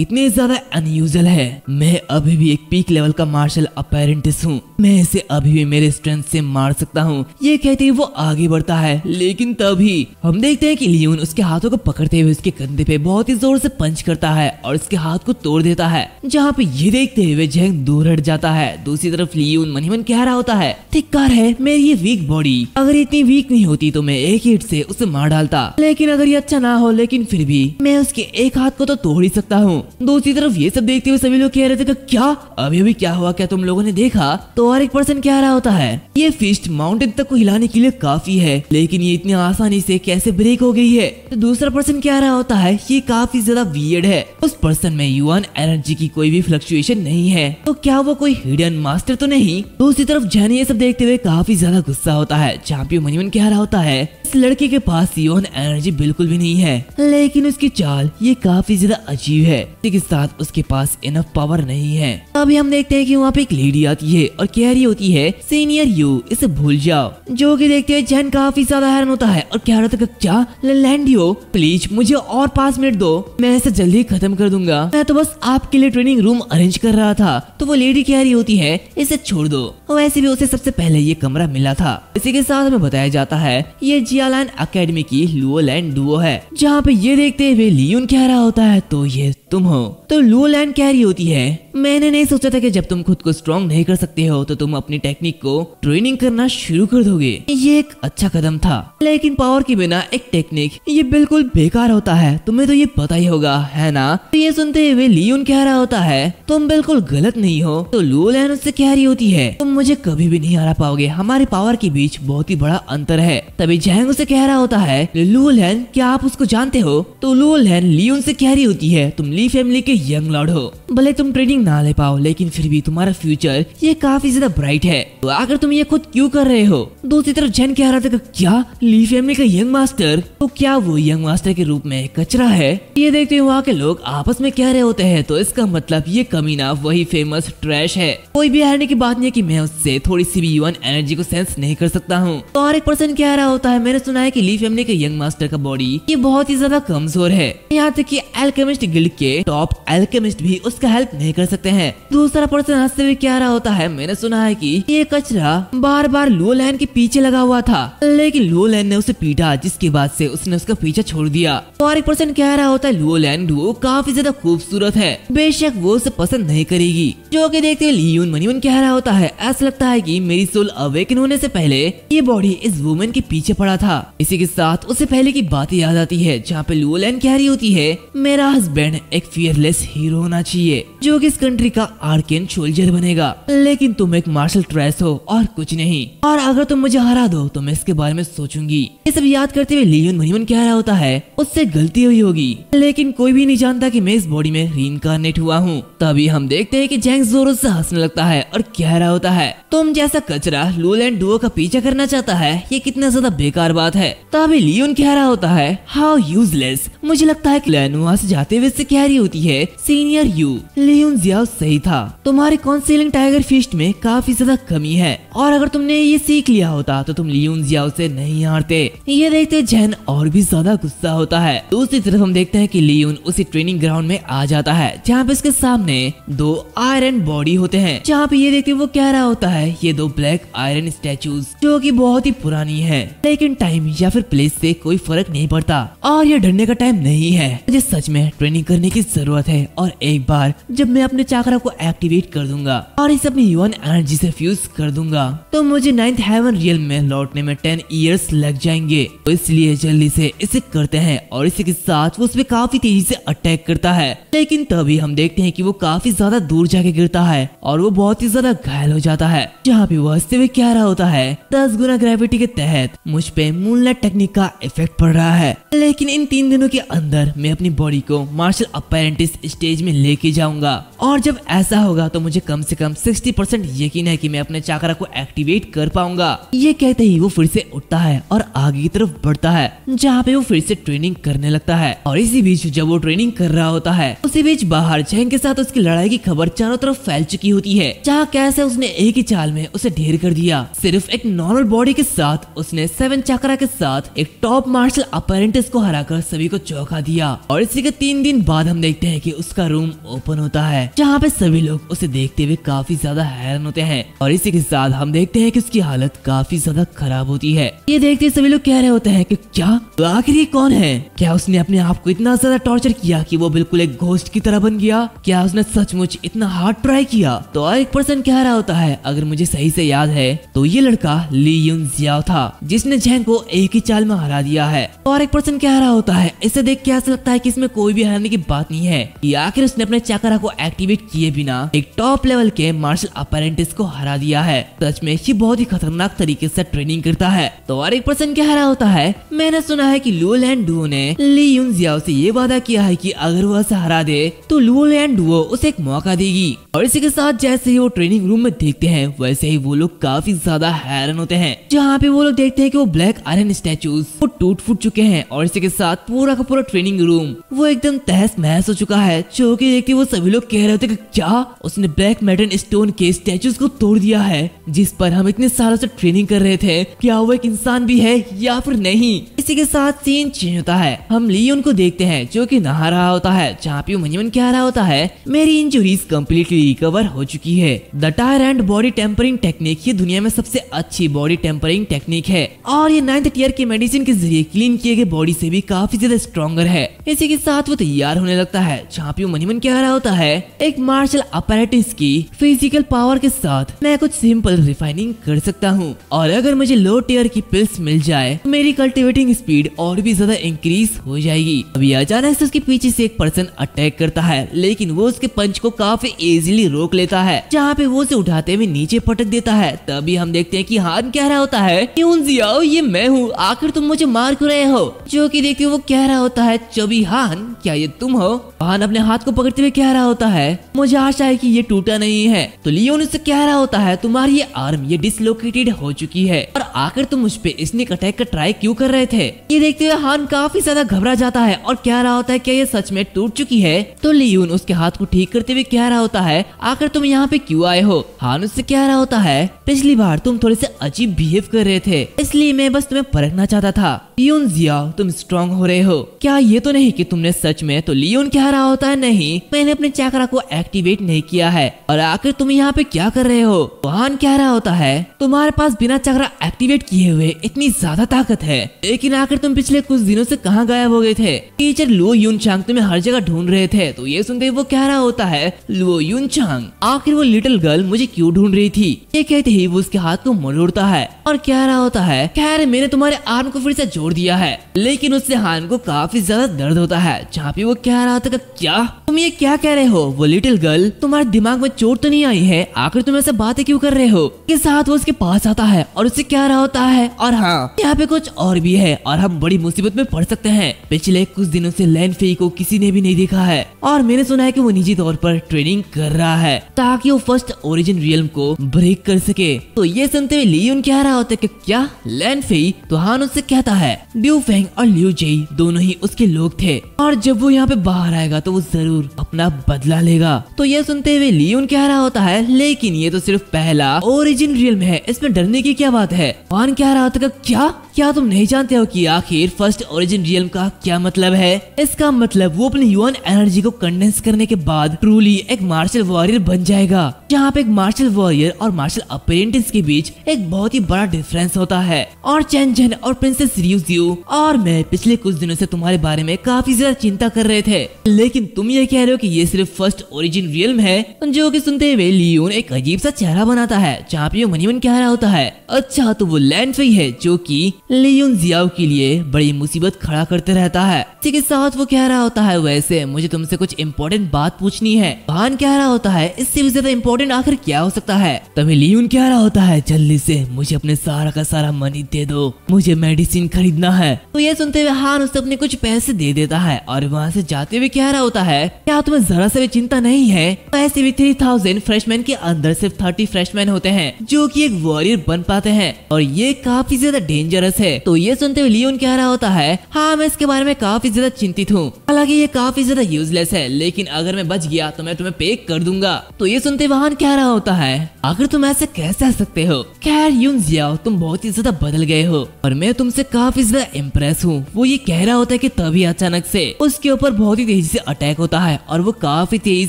इतने ज्यादा अनयूजल है मैं अभी भी एक पीक लेवल का मार्शल अपेरेंटिस हूँ मैं इसे अभी भी मेरे स्ट्रेंथ से मार सकता हूँ ये कहते ही वो आगे बढ़ता है लेकिन तभी हम देखते हैं कि लियोन उसके हाथों को पकड़ते हुए उसके कंधे पे बहुत ही जोर से पंच करता है और उसके हाथ को तोड़ देता है जहाँ पे ये देखते हुए जैंग दूर हट जाता है दूसरी तरफ लियोन मनीमन कह रहा होता है धिक्कार है मेरी ये वीक बॉडी अगर इतनी वीक नहीं होती तो मैं एक हिट से उसे मार डालता लेकिन अगर ये अच्छा ना हो लेकिन फिर भी मैं उसके एक हाथ को तो तोड़ ही सकता हूँ दूसरी तरफ ये सब देखते हुए सभी लोग कह रहे थे क्या अभी अभी क्या हुआ क्या तुम लोगों ने देखा तो और एक पर्सन कह रहा होता है ये फिस्ट माउंटेन तक को हिलाने के लिए काफी है लेकिन ये इतनी आसानी से कैसे ब्रेक हो गई है तो दूसरा पर्सन कह रहा होता है ये काफी ज्यादा वियर्ड है उस पर्सन में युवान एनर्जी की कोई भी फ्लक्चुएशन नहीं है तो क्या वो कोई हिडन मास्टर तो नहीं दूसरी तरफ जैन ये सब देखते हुए काफी ज्यादा गुस्सा होता है चैंपियन मनीमन कह रहा होता है इस लड़के के पास योन एनर्जी बिल्कुल भी नहीं है लेकिन उसकी चाल ये काफी ज्यादा अजीब है लेकिन साथ उसके पास इनफ पावर नहीं है अभी हम देखते हैं कि वहाँ पे एक लेडी आती है और कह रही होती है सीनियर यू इसे भूल जाओ जो कि देखते हुए जैन काफी ज्यादा हैरान होता है और कह रहा था कक्षा लैंडियो प्लीज मुझे और पाँच मिनट दो मैं इसे जल्दी खत्म कर दूंगा मैं तो बस आपके लिए ट्रेनिंग रूम अरेंज कर रहा था तो वो लेडी कह रही होती है इसे छोड़ दो वैसे भी उसे सबसे पहले ये कमरा मिला था इसी के साथ हमें बताया जाता है ये जियालाइन अकेडमी की लुओलैंड डुओ है जहाँ पे ये देखते हुए लियोन कह रहा होता है तो ये तुम हो तो लैंड कह रही होती है मैंने नहीं सोचा था कि जब तुम खुद को स्ट्रॉन्ग नहीं कर सकते हो तो तुम अपनी टेक्निक को ट्रेनिंग करना शुरू कर दोगे ये एक अच्छा कदम था लेकिन पावर के बिना एक टेक्निक ये बिल्कुल बेकार होता है तुम्हें तो ये पता ही होगा है ना तो ये सुनते हुए लियोन कह रहा होता है तुम बिल्कुल गलत नहीं हो तो लुओलैंड उससे कह रही होती है तुम मुझे कभी भी नहीं हरा पाओगे हमारे पावर के बीच बहुत ही बड़ा अंतर है तभी जैंग उसे कह रहा होता है लूलहन क्या आप उसको जानते हो तो लुओ लहन लियोन से कह रही होती है तुम ली फैमिली के यंग लॉर्ड हो भले तुम ट्रेनिंग ना ले पाओ लेकिन फिर भी तुम्हारा फ्यूचर ये काफी ज्यादा ब्राइट है तो आकर तुम ये खुद क्यूँ कर रहे हो दूसरी तरफ जैन कह रहा था क्या ली फैमिली का यंग मास्टर तो क्या वो यंग मास्टर के रूप में कचरा है ये देखते हुए वहाँ के लोग आपस में कह रहे होते हैं तो इसका मतलब ये कमीना वही फेमस ट्रैश है कोई भी हारने की बात नहीं है की मैं उससे थोड़ी सी भी यून एनर्जी को सेंस नहीं कर सकता हूँ तो और एक पर्सन कह रहा होता है मैंने सुना है कि ली फैमिली के यंग मास्टर का बॉडी ये बहुत ही ज्यादा कमजोर है यहाँ तक की एल्केमिस्ट गिल्ड के टॉप एल्केमिस्ट भी उसका हेल्प नहीं कर सकते हैं दूसरा पर्सन हंसते हुए क्या रहा होता है मैंने सुना है की ये कचरा बार बार लो लैन के पीछे लगा हुआ था लेकिन लो लैन ने उसे पीटा जिसके बाद से उसने उसका पीछा छोड़ दिया और एक पर्सन कह रहा होता है लो लैन वो काफी ज्यादा खूबसूरत है बेशक वो उसे पसंद नहीं करेगी जो की देखते लियोन लियून कह रहा होता है ऐसा लगता है कि मेरी सोल अवेकन होने से पहले ये बॉडी इस वुमेन के पीछे पड़ा था इसी के साथ उसे पहले की बात याद आती है जहाँ पे लूलैन कह रही होती है मेरा हस्बैंड एक फियरलेस हीरो होना चाहिए जो कि इस कंट्री का आर्केन सोल्जर बनेगा लेकिन तुम एक मार्शल ट्रेस हो और कुछ नहीं और अगर तुम मुझे हरा दो तो मैं इसके बारे में सोचूंगी ये सब याद करते हुए लियोन मनीमन कह रहा होता है उससे गलती हुई होगी लेकिन कोई भी नहीं जानता की मैं इस बॉडी में री हुआ हूँ तभी हम देखते है की जैंग जोरों से हंसने लगता है और कह रहा होता है तुम जैसा कचरा लूलैंड डुओ का पीछा करना चाहता है ये कितना ज्यादा बेकार बात है तभी लियोन कह रहा होता है हाउ यूजलेस मुझे लगता है क्लैन से जाते हुए से कह रही होती है सीनियर यू लियोन जिया सही था तुम्हारे काउंसिलिंग टाइगर फिस्ट में काफी ज्यादा कमी है और अगर तुमने ये सीख लिया होता तो तुम लियोन जिया से नहीं हारते ये देखते जैन और भी ज्यादा गुस्सा होता है दूसरी तरफ हम देखते हैं की लियोन उसी ट्रेनिंग ग्राउंड में आ जाता है जहाँ पे उसके सामने दो आयरन बॉडी होते हैं जहाँ पे ये देखते वो कह रहा होता है ये दो ब्लैक आयरन स्टेचूज जो की बहुत ही पुरानी है लेकिन टाइम या फिर प्लेस से कोई फर्क नहीं पड़ता और ये डरने का टाइम नहीं है मुझे सच में ट्रेनिंग करने की जरूरत है और एक बार जब मैं अपने चाकरा को एक्टिवेट कर दूंगा और इसे अपनी यून एनर्जी ऐसी फ्यूज कर दूंगा तो मुझे नाइन्थ हेवन रियल में लौटने में टेन ईयर्स लग जाएंगे तो इसलिए जल्दी से इसे करते हैं और इसी के साथ वो उसमें काफी तेजी से अटैक करता है लेकिन तभी हम देखते हैं कि वो काफी ज्यादा दूर जाके गिरता है और वो बहुत ही ज्यादा घायल हो जाता है जहाँ पे वो हंसते हुए क्या रहा होता है दस गुना ग्रेविटी के तहत मुझ पे मून वाला टेक्निक का इफेक्ट पड़ रहा है लेकिन इन तीन दिनों के अंदर मैं अपनी बॉडी को मार्शल अपेरेंटिस स्टेज में लेके जाऊंगा और जब ऐसा होगा तो मुझे कम से कम 60 परसेंट यकीन है कि मैं अपने चाकरा को एक्टिवेट कर पाऊंगा ये कहते ही वो फिर से उठता है और आगे की तरफ बढ़ता है जहाँ पे वो फिर से ट्रेनिंग करने लगता है और इसी बीच जब वो ट्रेनिंग कर रहा होता है उसी बीच बाहर चैंग के साथ उसकी लड़ाई की खबर चारों तरफ फैल चुकी होती है जहाँ कैसे उसने एक ही चाल में उसे ढेर कर दिया सिर्फ एक नॉर्मल बॉडी के साथ उसने सेवन चाकरा के साथ एक टॉप मार्शल अपरेंटिस को हराकर सभी को चौंका दिया और इसी के तीन दिन बाद हम देखते हैं कि उसका रूम ओपन होता है जहाँ पे सभी लोग उसे देखते हुए काफी ज्यादा हैरान होते हैं और इसी के साथ हम देखते हैं कि उसकी हालत काफी ज्यादा खराब होती है ये देखते सभी लोग कह रहे होते हैं की क्या तो आखिर ये कौन है क्या उसने अपने आप को इतना ज्यादा टॉर्चर किया कि वो बिल्कुल एक घोष्ट की तरह बन गया क्या उसने सचमुच इतना हार्ड ट्राई किया तो एक पर्सन कह रहा होता है अगर मुझे सही से याद है तो ये लड़का ली यून जिया था जिसने जैंग को एक एक ही चाल में हरा दिया है और एक पर्सन क्या हरा होता है इसे देख के ऐसा लगता है की इसमें कोई भी हराने की बात नहीं है की आखिर उसने अपने चाकरा को एक्टिवेट किए बिना एक टॉप लेवल के मार्शल अपेरेंटिस को हरा दिया है सच में ही बहुत ही खतरनाक तरीके ऐसी ट्रेनिंग करता है तो और एक पर्सन क्या हरा होता है मैंने सुना है की लुओ लैंड ने ली यून जियाओ ऐसी ये वादा किया है कि अगर वह उसे हरा दे तो लुओ लैंड उसे एक मौका देगी और इसी के साथ जैसे ही वो ट्रेनिंग रूम में देखते हैं वैसे ही वो लोग काफी ज्यादा हैरान होते हैं जहाँ पे वो लोग देखते हैं कि वो ब्लैक आयरन स्टैचूज वो टूट फूट चुके हैं और इसी के साथ पूरा का पूरा ट्रेनिंग रूम वो एकदम तहस महस हो चुका है जो की देखते वो सभी लोग कह रहे होते क्या उसने ब्लैक मेडन स्टोन के स्टैचूज को तोड़ दिया है जिस पर हम इतने सालों ऐसी ट्रेनिंग कर रहे थे क्या वो एक इंसान भी है या फिर नहीं इसी के साथ सीन चेंज होता है हम ली उनको देखते हैं जो कि नहा रहा होता है जहाँ पे मंजमन क्या रहा होता है मेरी इंजुरीज कम्प्लीटली रिकवर हो चुकी है the tyre and body tampering technique ये दुनिया में सबसे अच्छी बॉडी टेम्परिंग टेक्निक है और ये नाइन्थ टीयर एयर की मेडिसिन के जरिए क्लीन किए गए बॉडी से भी काफी ज्यादा स्ट्रॉगर है इसी के साथ वो तैयार होने लगता है जहाँ पे मनीमन कह रहा होता है एक मार्शल अपराटिस की फिजिकल पावर के साथ मैं कुछ सिंपल रिफाइनिंग कर सकता हूँ और अगर मुझे लो टेयर की पिल्स मिल जाए तो मेरी कल्टिवेटिंग स्पीड और भी ज्यादा इंक्रीज हो जाएगी अभी अचानक से उसके पीछे से एक पर्सन अटैक करता है लेकिन वो उसके पंच को काफी इजिली रोक लेता है जहाँ पे वो उसे उठाते हुए नीचे पटक देता है तभी हम देखते हैं की हान कह रहा होता है उन जियाओ ये मैं हूँ आखिर तुम मुझे मार क्यों रहे हो जो कि देखते वो कह रहा होता है चबी हान क्या ये तुम हो हान अपने हाथ को पकड़ते हुए कह रहा होता है मुझे आशा है कि ये टूटा नहीं है तो लियोन उससे कह रहा होता है तुम्हारी ये आर्म ये डिसलोकेटेड हो चुकी है और आखिर तुम मुझ पे इसने अटैक का ट्राई क्यों कर रहे थे ये देखते हुए हान काफी ज्यादा घबरा जाता है और कह रहा होता है क्या ये सच में टूट चुकी है तो लियोन उसके हाथ को ठीक करते हुए कह रहा होता है आखिर तुम यहाँ पे क्यूँ आए हो हान उससे कह रहा होता है पिछली बार तुम थोड़े से अजीब बिहेव कर रहे थे इसलिए मैं बस तुम्हें फरकना चाहता था लियोन जिया तुम स्ट्रांग हो रहे हो क्या ये तो नहीं कि तुमने सच में तो लियोन कह रहा होता है नहीं मैंने अपने चक्रा को एक्टिवेट नहीं किया है और आखिर तुम यहाँ पे क्या कर रहे हो वाहन कह रहा होता है तुम्हारे पास बिना चक्रा एक्टिवेट किए हुए इतनी ज्यादा ताकत है लेकिन आखिर तुम पिछले कुछ दिनों ऐसी कहाँ गायब हो गए थे टीचर लो यून चांग तुम्हें हर जगह ढूंढ रहे थे तो ये सुनते वो कह रहा होता है लो यून चांग आखिर वो लिटिल गर्ल मुझे क्यों ढूंढ रही थी ये कहते ही वो उसके हाथ को मरोड़ता है और कह रहा होता है खैर मैंने तुम्हारे आर्म को फिर से जोड़ छोड़ दिया है लेकिन उससे हान को काफी ज्यादा दर्द होता है जहाँ पे वो कह रहा था क्या तुम ये क्या कह रहे हो वो लिटिल गर्ल तुम्हारे दिमाग में चोट तो नहीं आई है आखिर तुम ऐसे बातें क्यों कर रहे हो के साथ वो उसके पास आता है और उससे क्या रहा होता है और हाँ यहाँ पे कुछ और भी है और हम बड़ी मुसीबत में पड़ सकते हैं पिछले कुछ दिनों से लैन फेई को किसी ने भी नहीं देखा है और मैंने सुना है की वो निजी तौर पर ट्रेनिंग कर रहा है ताकि वो फर्स्ट ओरिजिन रियल को ब्रेक कर सके तो ये सुनते हुए ली उन कह रहा होता है की क्या लैन फेई तो हान उससे कहता है ड्यू फेंग और ल्यू जेई दोनों ही उसके लोग थे और जब वो यहाँ पे बाहर आएगा तो वो जरूर अपना बदला लेगा तो यह सुनते हुए ली कह रहा होता है लेकिन ये तो सिर्फ पहला ओरिजिन रियल में है इसमें डरने की क्या बात है वन क्या रहा होता क्या क्या तुम नहीं जानते हो कि आखिर फर्स्ट ओरिजिन रियल का क्या मतलब है इसका मतलब वो अपनी यून एनर्जी को कंडेंस करने के बाद ट्रूली एक मार्शल वॉरियर बन जाएगा जहाँ पे एक मार्शल वॉरियर और मार्शल अपेरेंटिस के बीच एक बहुत ही बड़ा डिफरेंस होता है और चैन और प्रिंसेस रियूज यू और मैं पिछले कुछ दिनों से तुम्हारे बारे में काफी ज्यादा चिंता कर रहे थे लेकिन तुम ये कह रहे हो कि ये सिर्फ फर्स्ट ओरिजिन रियल है जो कि सुनते हुए लियोन एक अजीब सा चेहरा बनाता है जहाँ पे मनी मन कह रहा होता है अच्छा तो वो लैंड है जो की लियोन जियाओ के लिए बड़ी मुसीबत खड़ा करते रहता है इसी साथ वो कह रहा होता है वैसे मुझे तुमसे कुछ इम्पोर्टेंट बात पूछनी है भान कह रहा होता है इससे भी ज्यादा इम्पोर्टेंट आखिर क्या हो सकता है तभी लियोन कह रहा होता है जल्दी से मुझे अपने सारा का सारा मनी दे दो मुझे मेडिसिन खरीद खरीदना है तो ये सुनते हुए हान उसे अपने कुछ पैसे दे देता है और वहाँ से जाते हुए कह रहा होता है क्या तुम्हें जरा सा भी चिंता नहीं है तो ऐसे भी थ्री थाउजेंड फ्रेशमैन के अंदर सिर्फ थर्टी फ्रेशमैन होते हैं जो की एक वॉरियर बन पाते हैं और ये काफी ज्यादा डेंजरस है तो ये सुनते हुए लियोन कह रहा होता है हाँ मैं इसके बारे में काफी ज्यादा चिंतित हूँ हालांकि ये काफी ज्यादा यूजलेस है लेकिन अगर मैं बच गया तो मैं तुम्हें पे कर दूंगा तो ये सुनते वाहन कह रहा होता है आखिर तुम ऐसे कैसे आ सकते हो खैर यून जियाओ तुम बहुत ही ज्यादा बदल गए हो और मैं तुमसे काफी इज द इम्प्रेस हूँ वो ये कह रहा होता है की तभी अचानक से उसके ऊपर बहुत ही तेजी से अटैक होता है और वो काफी तेजी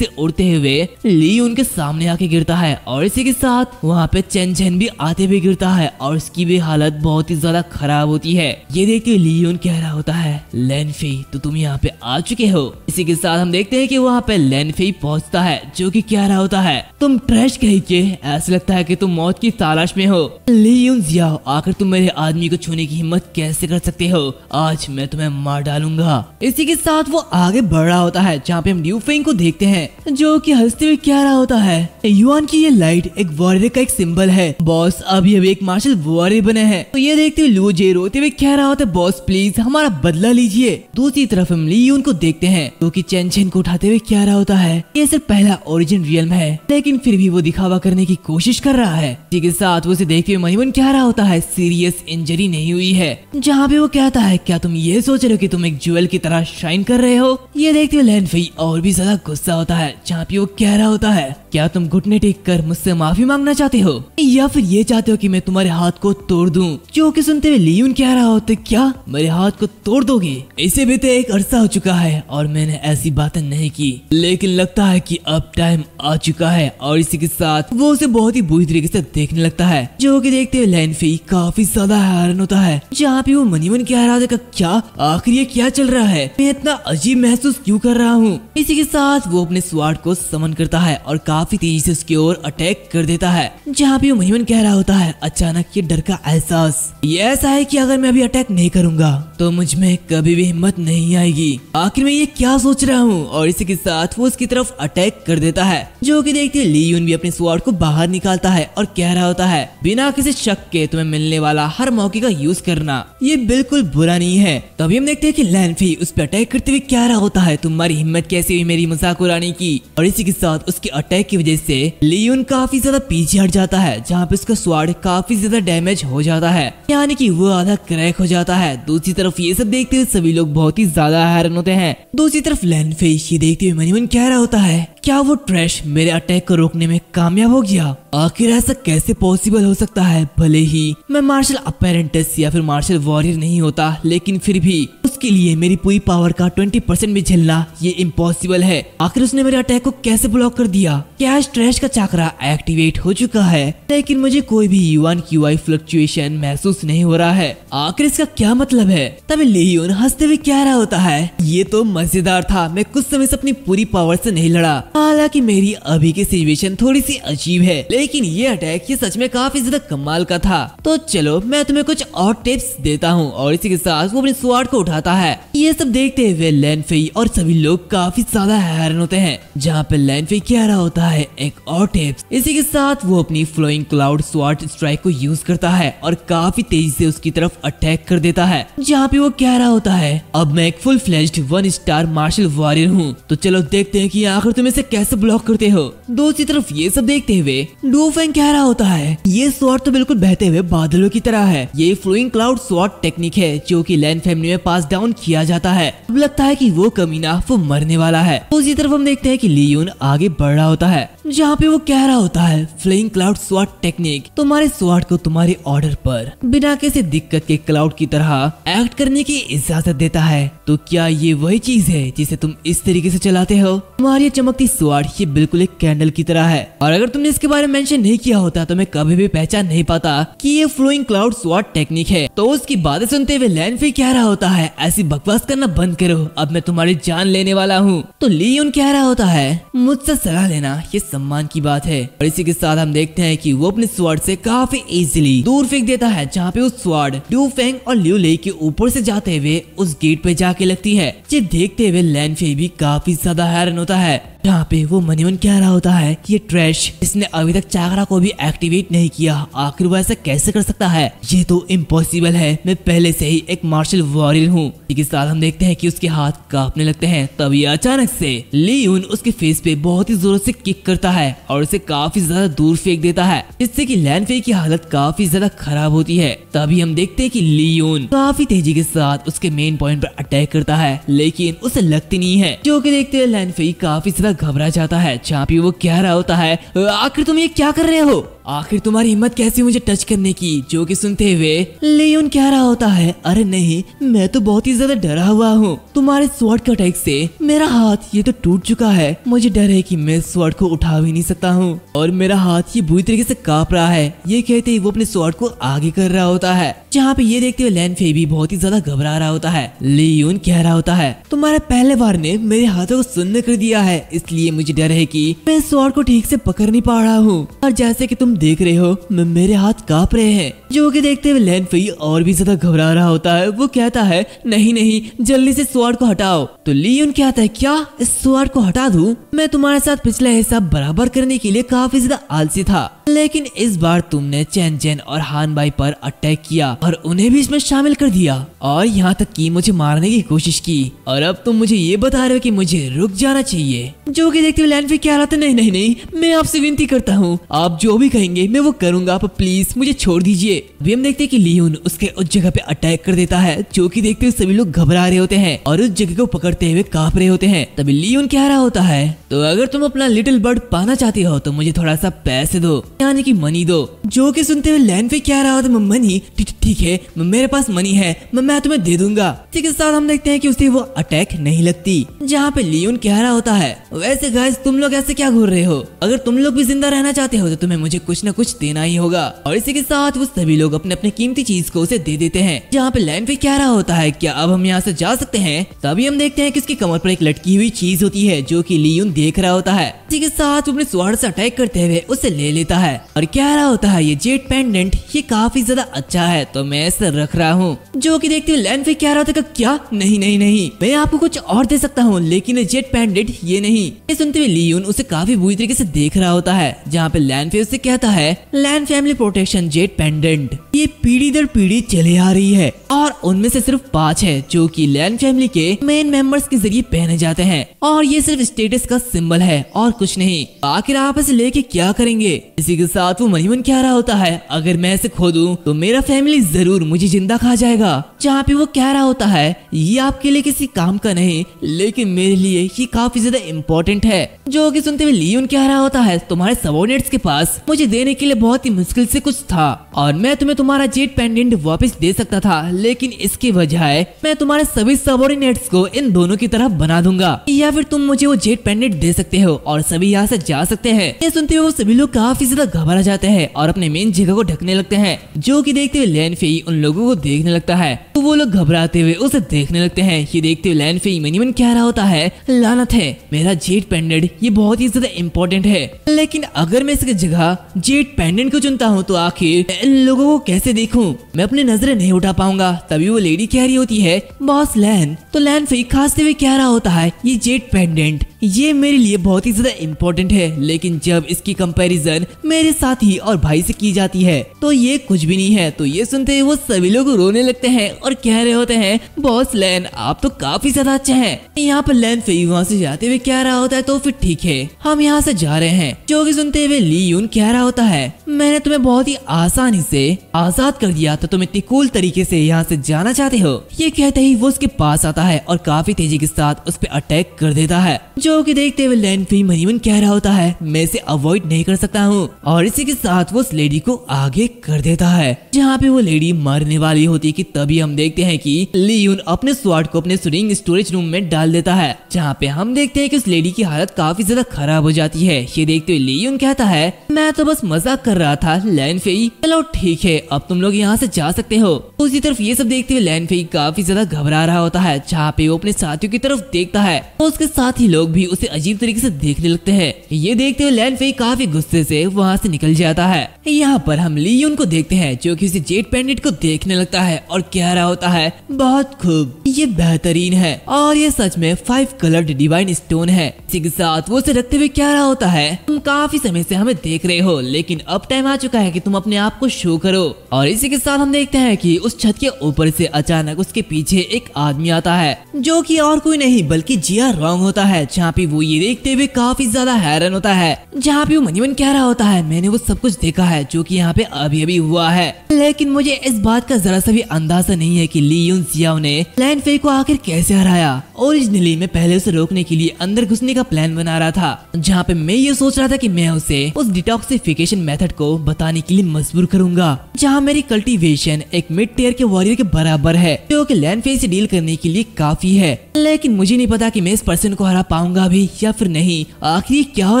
से उड़ते हुए ली उनके सामने आके गिरता है और इसी के साथ वहाँ पे चैन चैन भी आते हुए गिरता है और उसकी भी हालत बहुत ही ज्यादा खराब होती है ये देखते ली उन कह रहा होता है लेनफी तो तुम यहाँ पे आ चुके हो इसी के साथ हम देखते है की वहाँ पे लेनफी पहुँचता है जो की कह रहा होता है तुम ट्रैश कह के ऐसा लगता है की तुम मौत की तलाश में हो ली उन जियाओ आकर तुम मेरे आदमी को छूने की हिम्मत कैसे कैसे कर सकते हो आज मैं तुम्हें मार डालूंगा इसी के साथ वो आगे बढ़ रहा होता है जहाँ पे हम ड्यू फेंग को देखते हैं जो की हंसते हुए क्या रहा होता है युवान की ये लाइट एक वॉरियर का एक सिंबल है बॉस अभी अभी एक मार्शल वॉरियर बने हैं तो ये देखते हुए लू जे रोते हुए क्या रहा होता है बॉस प्लीज हमारा बदला लीजिए दूसरी तरफ हम ली उनको देखते हैं जो की चैन चैन को उठाते हुए क्या रहा होता है ये सिर्फ पहला ओरिजिन रियल में है लेकिन फिर भी वो दिखावा करने की कोशिश कर रहा है इसी के साथ उसे देखते हुए मनीमन क्या रहा होता है सीरियस इंजरी नहीं हुई है जहाँ पे वो कहता है क्या तुम ये सोच रहे हो कि तुम एक ज्वेल की तरह शाइन कर रहे हो ये देखते हुए लेनफी और भी ज्यादा गुस्सा होता है जहाँ पे वो कह रहा होता है क्या तुम घुटने टेक कर मुझसे माफी मांगना चाहते हो या फिर ये चाहते हो कि मैं तुम्हारे हाथ को तोड़ दूं जो कि सुनते हुए लियून कह रहा होते क्या मेरे हाथ को तोड़ दोगे इसे बीते तो एक अरसा हो चुका है और मैंने ऐसी बातें नहीं की लेकिन लगता है की अब टाइम आ चुका है और इसी के साथ वो उसे बहुत ही बुरी तरीके से देखने लगता है जो की देखते हुए लेनफी काफी ज्यादा हैरान होता है जहाँ पे हूँ मनीमन की इरादे का क्या आखिर ये क्या चल रहा है मैं इतना अजीब महसूस क्यों कर रहा हूँ इसी के साथ वो अपने स्वाड को समन करता है और काफी तेजी से उसकी ओर अटैक कर देता है जहाँ पे वो मनीमन कह रहा होता है अचानक ये डर का एहसास ये ऐसा है की अगर मैं अभी अटैक नहीं करूंगा तो मुझ में कभी भी हिम्मत नहीं आएगी आखिर मैं ये क्या सोच रहा हूँ और इसी के साथ वो उसकी तरफ अटैक कर देता है जो की देखते ली यून भी अपने स्वाड को बाहर निकालता है और कह रहा होता है बिना किसी शक के तुम्हें मिलने वाला हर मौके का यूज करना ये बिल्कुल बुरा नहीं है तो अभी हम देखते हैं कि लैनफी उस पर अटैक करते हुए क्या रहा होता है तुम्हारी हिम्मत कैसे हुई मेरी मजाक उड़ाने की और इसी के साथ उसके अटैक की वजह से लियोन काफी ज्यादा पीछे हट जाता है जहाँ पे उसका स्वाड काफी ज्यादा डैमेज हो जाता है यानी कि वो आधा क्रैक हो जाता है दूसरी तरफ ये सब देखते हुए सभी लोग बहुत ही ज्यादा हैरान होते हैं दूसरी तरफ लैनफी ये देखते हुए मनीमन क्या रहा होता है क्या वो ट्रैश मेरे अटैक को रोकने में कामयाब हो गया आखिर ऐसा कैसे पॉसिबल हो सकता है भले ही मैं मार्शल अपेरेंटस या फिर मार्शल वॉरियर नहीं होता लेकिन फिर भी उसके लिए मेरी पूरी पावर का 20 परसेंट भी झेलना ये इम्पोसिबल है आखिर उसने मेरे अटैक को कैसे ब्लॉक कर दिया क्या ट्रैश का चाकरा एक्टिवेट हो चुका है लेकिन मुझे कोई भी यूआन की वाई फ्लक्चुएशन महसूस नहीं हो रहा है आखिर इसका क्या मतलब है तभी लेन हंसते हुए क्या रहा होता है ये तो मजेदार था मैं कुछ समय से अपनी पूरी पावर ऐसी नहीं लड़ा हालांकि मेरी अभी की सिचुएशन थोड़ी सी अजीब है लेकिन ये अटैक ये सच में काफी ज्यादा कमाल का था तो चलो मैं तुम्हें कुछ और टिप्स देता हूँ और इसी के साथ वो अपने स्वाड को उठाता है ये सब देखते हुए लैनफी और सभी लोग काफी ज्यादा हैरान होते हैं जहाँ पे लैनफी कह रहा होता है एक और टिप्स इसी के साथ वो अपनी फ्लोइंग क्लाउड स्वाट स्ट्राइक को यूज करता है और काफी तेजी ऐसी उसकी तरफ अटैक कर देता है जहाँ पे वो कह रहा होता है अब मैं एक full fledged one star martial warrior हूँ तो चलो देखते हैं की आखिर तुम्हें इसे कैसे ब्लॉक करते हो दूसरी तरफ ये सब देखते हुए डूफेंग कह रहा होता है ये स्वाट तो बिल्कुल बहते हुए बादलों की तरह है ये फ्लोइंग क्लाउड स्वाट टेक्निक है जो की लैंड फैमिली में पास डाउन किया जाता है अब लगता है की वो कमीना वो मरने वाला है दूसरी तरफ हम देखते हैं की लियोन आगे बढ़ रहा होता है जहाँ पे वो कह रहा होता है फ्लोइंग क्लाउड स्वाट टेक्निक तुम्हारे स्वाट को तुम्हारे ऑर्डर पर बिना किसी दिक्कत के क्लाउड की तरह एक्ट करने की इजाजत देता है तो क्या ये वही चीज है जिसे तुम इस तरीके से चलाते हो तुम्हारी चमकती की स्वाड ये बिल्कुल एक कैंडल की तरह है और अगर तुमने इसके बारे में मेंशन नहीं किया होता तो मैं कभी भी पहचान नहीं पाता कि ये फ्लोइंग क्लाउड स्वाड टेक्निक है तो उसकी बातें सुनते हुए लैनफी कह रहा होता है ऐसी बकवास करना बंद करो अब मैं तुम्हारी जान लेने वाला हूँ तो उन कह रहा होता है मुझसे सलाह लेना ये सम्मान की बात है और इसी के साथ हम देखते हैं की वो अपने स्वाड ऐसी काफी इजिली दूर फेंक देता है जहाँ पे उस स्वाड ड्यू फेंग और ल्यू ले के ऊपर ऐसी जाते हुए उस गेट पे जाके लगती है ये देखते हुए लैनफी भी काफी ज्यादा हैरान होता है जहाँ पे वो मनियन कह रहा होता है कि ये ट्रैश इसने अभी तक चाकरा को भी एक्टिवेट नहीं किया आखिर वो ऐसा कैसे कर सकता है ये तो इम्पोसिबल है मैं पहले से ही एक मार्शल वॉरियर हूँ इसके साथ हम देखते हैं कि उसके हाथ कांपने लगते हैं तभी अचानक से लियोन उसके फेस पे बहुत ही जोर से किक करता है और उसे काफी ज्यादा दूर फेंक देता है जिससे की लैंडफे की हालत काफी ज्यादा खराब होती है तभी हम देखते है की लियोन काफी तेजी के साथ उसके मेन पॉइंट पर अटैक करता है लेकिन उसे लगती नहीं है जो की देखते हुए लैंडफे काफी ज्यादा घबरा जाता है चापी वो कह रहा होता है आखिर तुम ये क्या कर रहे हो आखिर तुम्हारी हिम्मत कैसी मुझे टच करने की जो कि सुनते हुए लियोन कह रहा होता है अरे नहीं मैं तो बहुत ही ज्यादा डरा हुआ हूँ तुम्हारे स्वॉर्ड का अटैक से मेरा हाथ ये तो टूट चुका है मुझे डर है कि मैं स्वॉर्ड को उठा भी नहीं सकता हूँ और मेरा हाथ ये बुरी तरीके से कांप रहा है ये कहते ही वो अपने स्वॉर्ड को आगे कर रहा होता है जहाँ पे ये देखते हुए लैन फे भी बहुत ही ज्यादा घबरा रहा होता है लियोन कह रहा होता है तुम्हारे पहले बार ने मेरे हाथों को सुन्न कर दिया है इसलिए मुझे डर है की मैं स्वॉर्ड को ठीक से पकड़ नहीं पा रहा हूँ और जैसे की तुम देख रहे हो मेरे हाथ कांप रहे हैं जो कि देखते हुए लैनफी और भी ज्यादा घबरा रहा होता है वो कहता है नहीं नहीं जल्दी से स्वाड को हटाओ तो लियोन कहता है क्या इस स्वाड को हटा दू मैं तुम्हारे साथ पिछला हिस्सा बराबर करने के लिए काफी ज्यादा आलसी था लेकिन इस बार तुमने चैन चैन और हान भाई पर अटैक किया और उन्हें भी इसमें शामिल कर दिया और यहाँ तक कि मुझे मारने की कोशिश की और अब तुम मुझे ये बता रहे हो कि मुझे रुक जाना चाहिए जो कि देखते हुए लैंड क्या रहा था नहीं नहीं नहीं मैं आपसे विनती करता हूँ आप जो भी कहेंगे मैं वो करूंगा आप प्लीज मुझे छोड़ दीजिए वेम देखते है की लियोन उसके उस जगह पे अटैक कर देता है जो की देखते हुए सभी लोग घबरा रहे होते हैं और उस जगह को पकड़ते हुए काप रहे होते हैं तभी लियोन कह रहा होता है तो अगर तुम अपना लिटिल बर्ड पाना चाहते हो तो मुझे थोड़ा सा पैसे दो यानी कि मनी दो जो कि सुनते हुए लैन पे क्या रहा था मनी ठीक है मेरे पास मनी है मैं तुम्हें दे दूंगा इसी के साथ हम देखते हैं कि उसे वो अटैक नहीं लगती जहाँ पे लियोन कह रहा होता है वैसे गाइस तुम लोग ऐसे क्या घूर रहे हो अगर तुम लोग भी जिंदा रहना चाहते हो तो तुम्हें मुझे कुछ न कुछ देना ही होगा और इसी के साथ वो सभी लोग अपने अपने कीमती चीज को उसे दे देते हैं जहाँ पे लैंड पे क्या रहा होता है क्या अब हम यहाँ ऐसी जा सकते हैं तभी हम देखते हैं की उसकी कमर पर एक लटकी हुई चीज होती है जो की लियोन देख रहा होता है इसी के साथ वो अपने स्वार ऐसी अटैक करते हुए उसे ले लेता है है और रहा होता है ये जेट पेंडेंट ये काफी ज्यादा अच्छा है तो मैं इसे रख रहा हूँ जो की देखते हुए लैनफी कह रहा था क्या नहीं नहीं नहीं मैं आपको कुछ और दे सकता हूँ लेकिन जेट पेंडेंट ये नहीं ये सुनते हुए लियोन उसे काफी बुरी तरीके ऐसी देख रहा होता है जहाँ पे लैनफी उसे कहता है land family protection jade pendant ये पीढ़ी दर पीढ़ी चले आ रही है और उनमें से सिर्फ पाँच है जो कि लैंड फैमिली के मेन मेंबर्स के जरिए पहने जाते हैं और ये सिर्फ स्टेटस का सिंबल है और कुछ नहीं आखिर आप इसे लेके क्या करेंगे इसी के साथ वो मनीमन कह क्या रहा होता है अगर मैं इसे खोदूं तो मेरा फैमिली जरूर मुझे जिंदा खा जाएगा जहाँ पे वो कह रहा होता है ये आपके लिए किसी काम का नहीं लेकिन मेरे लिए ये काफी ज्यादा इम्पोर्टेंट है जो कि सुनते हुए लियोन कह रहा होता है तुम्हारे सबोर्डिनेट्स के पास मुझे देने के लिए बहुत ही मुश्किल से कुछ था और मैं तुम्हें तुम्हारा जेट पेंडेंट वापस दे सकता था लेकिन इसके बजाय मैं तुम्हारे सभी सबोर्डिनेट्स को इन दोनों की तरफ बना दूंगा या फिर तुम मुझे वो जेट पेंडेंट दे सकते हो और सभी यहाँ से जा सकते हैं ये सुनते हुए सभी लोग काफी ज्यादा घबरा जाते हैं और अपने मेन जगह को ढकने लगते हैं जो की देखते हुए लैन फेई उन लोगों को देखने लगता है तो वो लोग घबराते हुए उसे देखने लगते हैं ये देखते हुए लैन फेई मनीमन कह रहा होता है लानत है मेरा जेट पेंडेंट ये बहुत ही ज्यादा इम्पोर्टेंट है लेकिन अगर मैं इसकी जगह जेट पेंडेंट को चुनता हूँ तो आखिर इन लोगो को कैसे देखूँ मैं अपने नजरें नहीं उठा पाऊंगा तभी वो लेडी कह रही होती है बॉस लैन तो लैन फेई खासते हुए कह रहा होता है ये जेट पेंडेंट ये मेरे लिए बहुत ही ज्यादा इम्पोर्टेंट है लेकिन जब इसकी कंपैरिजन मेरे साथ ही और भाई से की जाती है तो ये कुछ भी नहीं है तो ये सुनते ही वो सभी लोग रोने लगते हैं और कह रहे होते हैं बॉस लैन आप तो काफी ज्यादा अच्छे हैं यहाँ पर लैन फिर वहाँ से जाते हुए कह रहा होता है तो फिर ठीक है हम यहाँ से जा रहे हैं जो की सुनते हुए ली यून कह रहा होता है मैंने तुम्हें बहुत ही आसानी से आजाद कर दिया तो तुम इतनी कूल तरीके से यहाँ से जाना चाहते हो ये कहते ही वो उसके पास आता है और काफी तेजी के साथ उस पर अटैक कर देता है जो लोगों के देखते हुए लैन फिल्म हनीमन कह रहा होता है मैं इसे अवॉइड नहीं कर सकता हूँ और इसी के साथ वो उस लेडी को आगे कर देता है जहाँ पे वो लेडी मरने वाली होती है की तभी हम देखते हैं की लियुन अपने स्वाट को अपने स्विंग स्टोरेज रूम में डाल देता है जहाँ पे हम देखते हैं की उस लेडी की हालत काफी ज्यादा खराब हो जाती है ये देखते हुए लियन कहता है मैं तो बस मजाक कर रहा था लैन फेई चलो ठीक है अब तुम लोग यहाँ ऐसी जा सकते हो उसी तरफ ये सब देखते हुए लैन फेई काफी ज्यादा घबरा रहा होता है जहाँ पे वो अपने साथियों की तरफ देखता है उसके साथ ही लोग भी उसे अजीब तरीके से देखने लगते हैं ये देखते हुए लैन फेई काफी गुस्से से वहाँ से निकल जाता है यहाँ पर हम ली उनको देखते हैं जो कि उसे जेट पेंडेंट को देखने लगता है और कह रहा होता है बहुत खूब ये बेहतरीन है और ये सच में फाइव कलर्ड डिवाइन स्टोन है इसी के साथ वो उसे रखते हुए कह रहा होता है तुम काफी समय ऐसी हमें देख रहे हो लेकिन अब टाइम आ चुका है की तुम अपने आप को शो करो और इसी के साथ हम देखते हैं की उस छत के ऊपर ऐसी अचानक उसके पीछे एक आदमी आता है जो की और कोई नहीं बल्कि जिया रॉन्ग होता है यहाँ पे वो ये देखते हुए काफी ज्यादा हैरान होता है जहाँ पे वो मनीमन कह रहा होता है मैंने वो सब कुछ देखा है जो की यहाँ पे अभी अभी हुआ है लेकिन मुझे इस बात का जरा सा भी अंदाजा नहीं है की यून सियाओ ने लैंड फे को आखिर कैसे हराया ओरिजिनली मैं पहले उसे रोकने के लिए अंदर घुसने का प्लान बना रहा था जहाँ पे मैं ये सोच रहा था की मैं उसे उस डिटॉक्सिफिकेशन मेथड को बताने के लिए मजबूर करूंगा जहाँ मेरी कल्टीवेशन एक मिड टेयर के वॉरियर के बराबर है जो की लैंड फे ऐसी डील करने के लिए काफी है लेकिन मुझे नहीं पता की मैं इस पर्सन को हरा पाऊंगा दूंगा भी या फिर नहीं आखिर क्या हो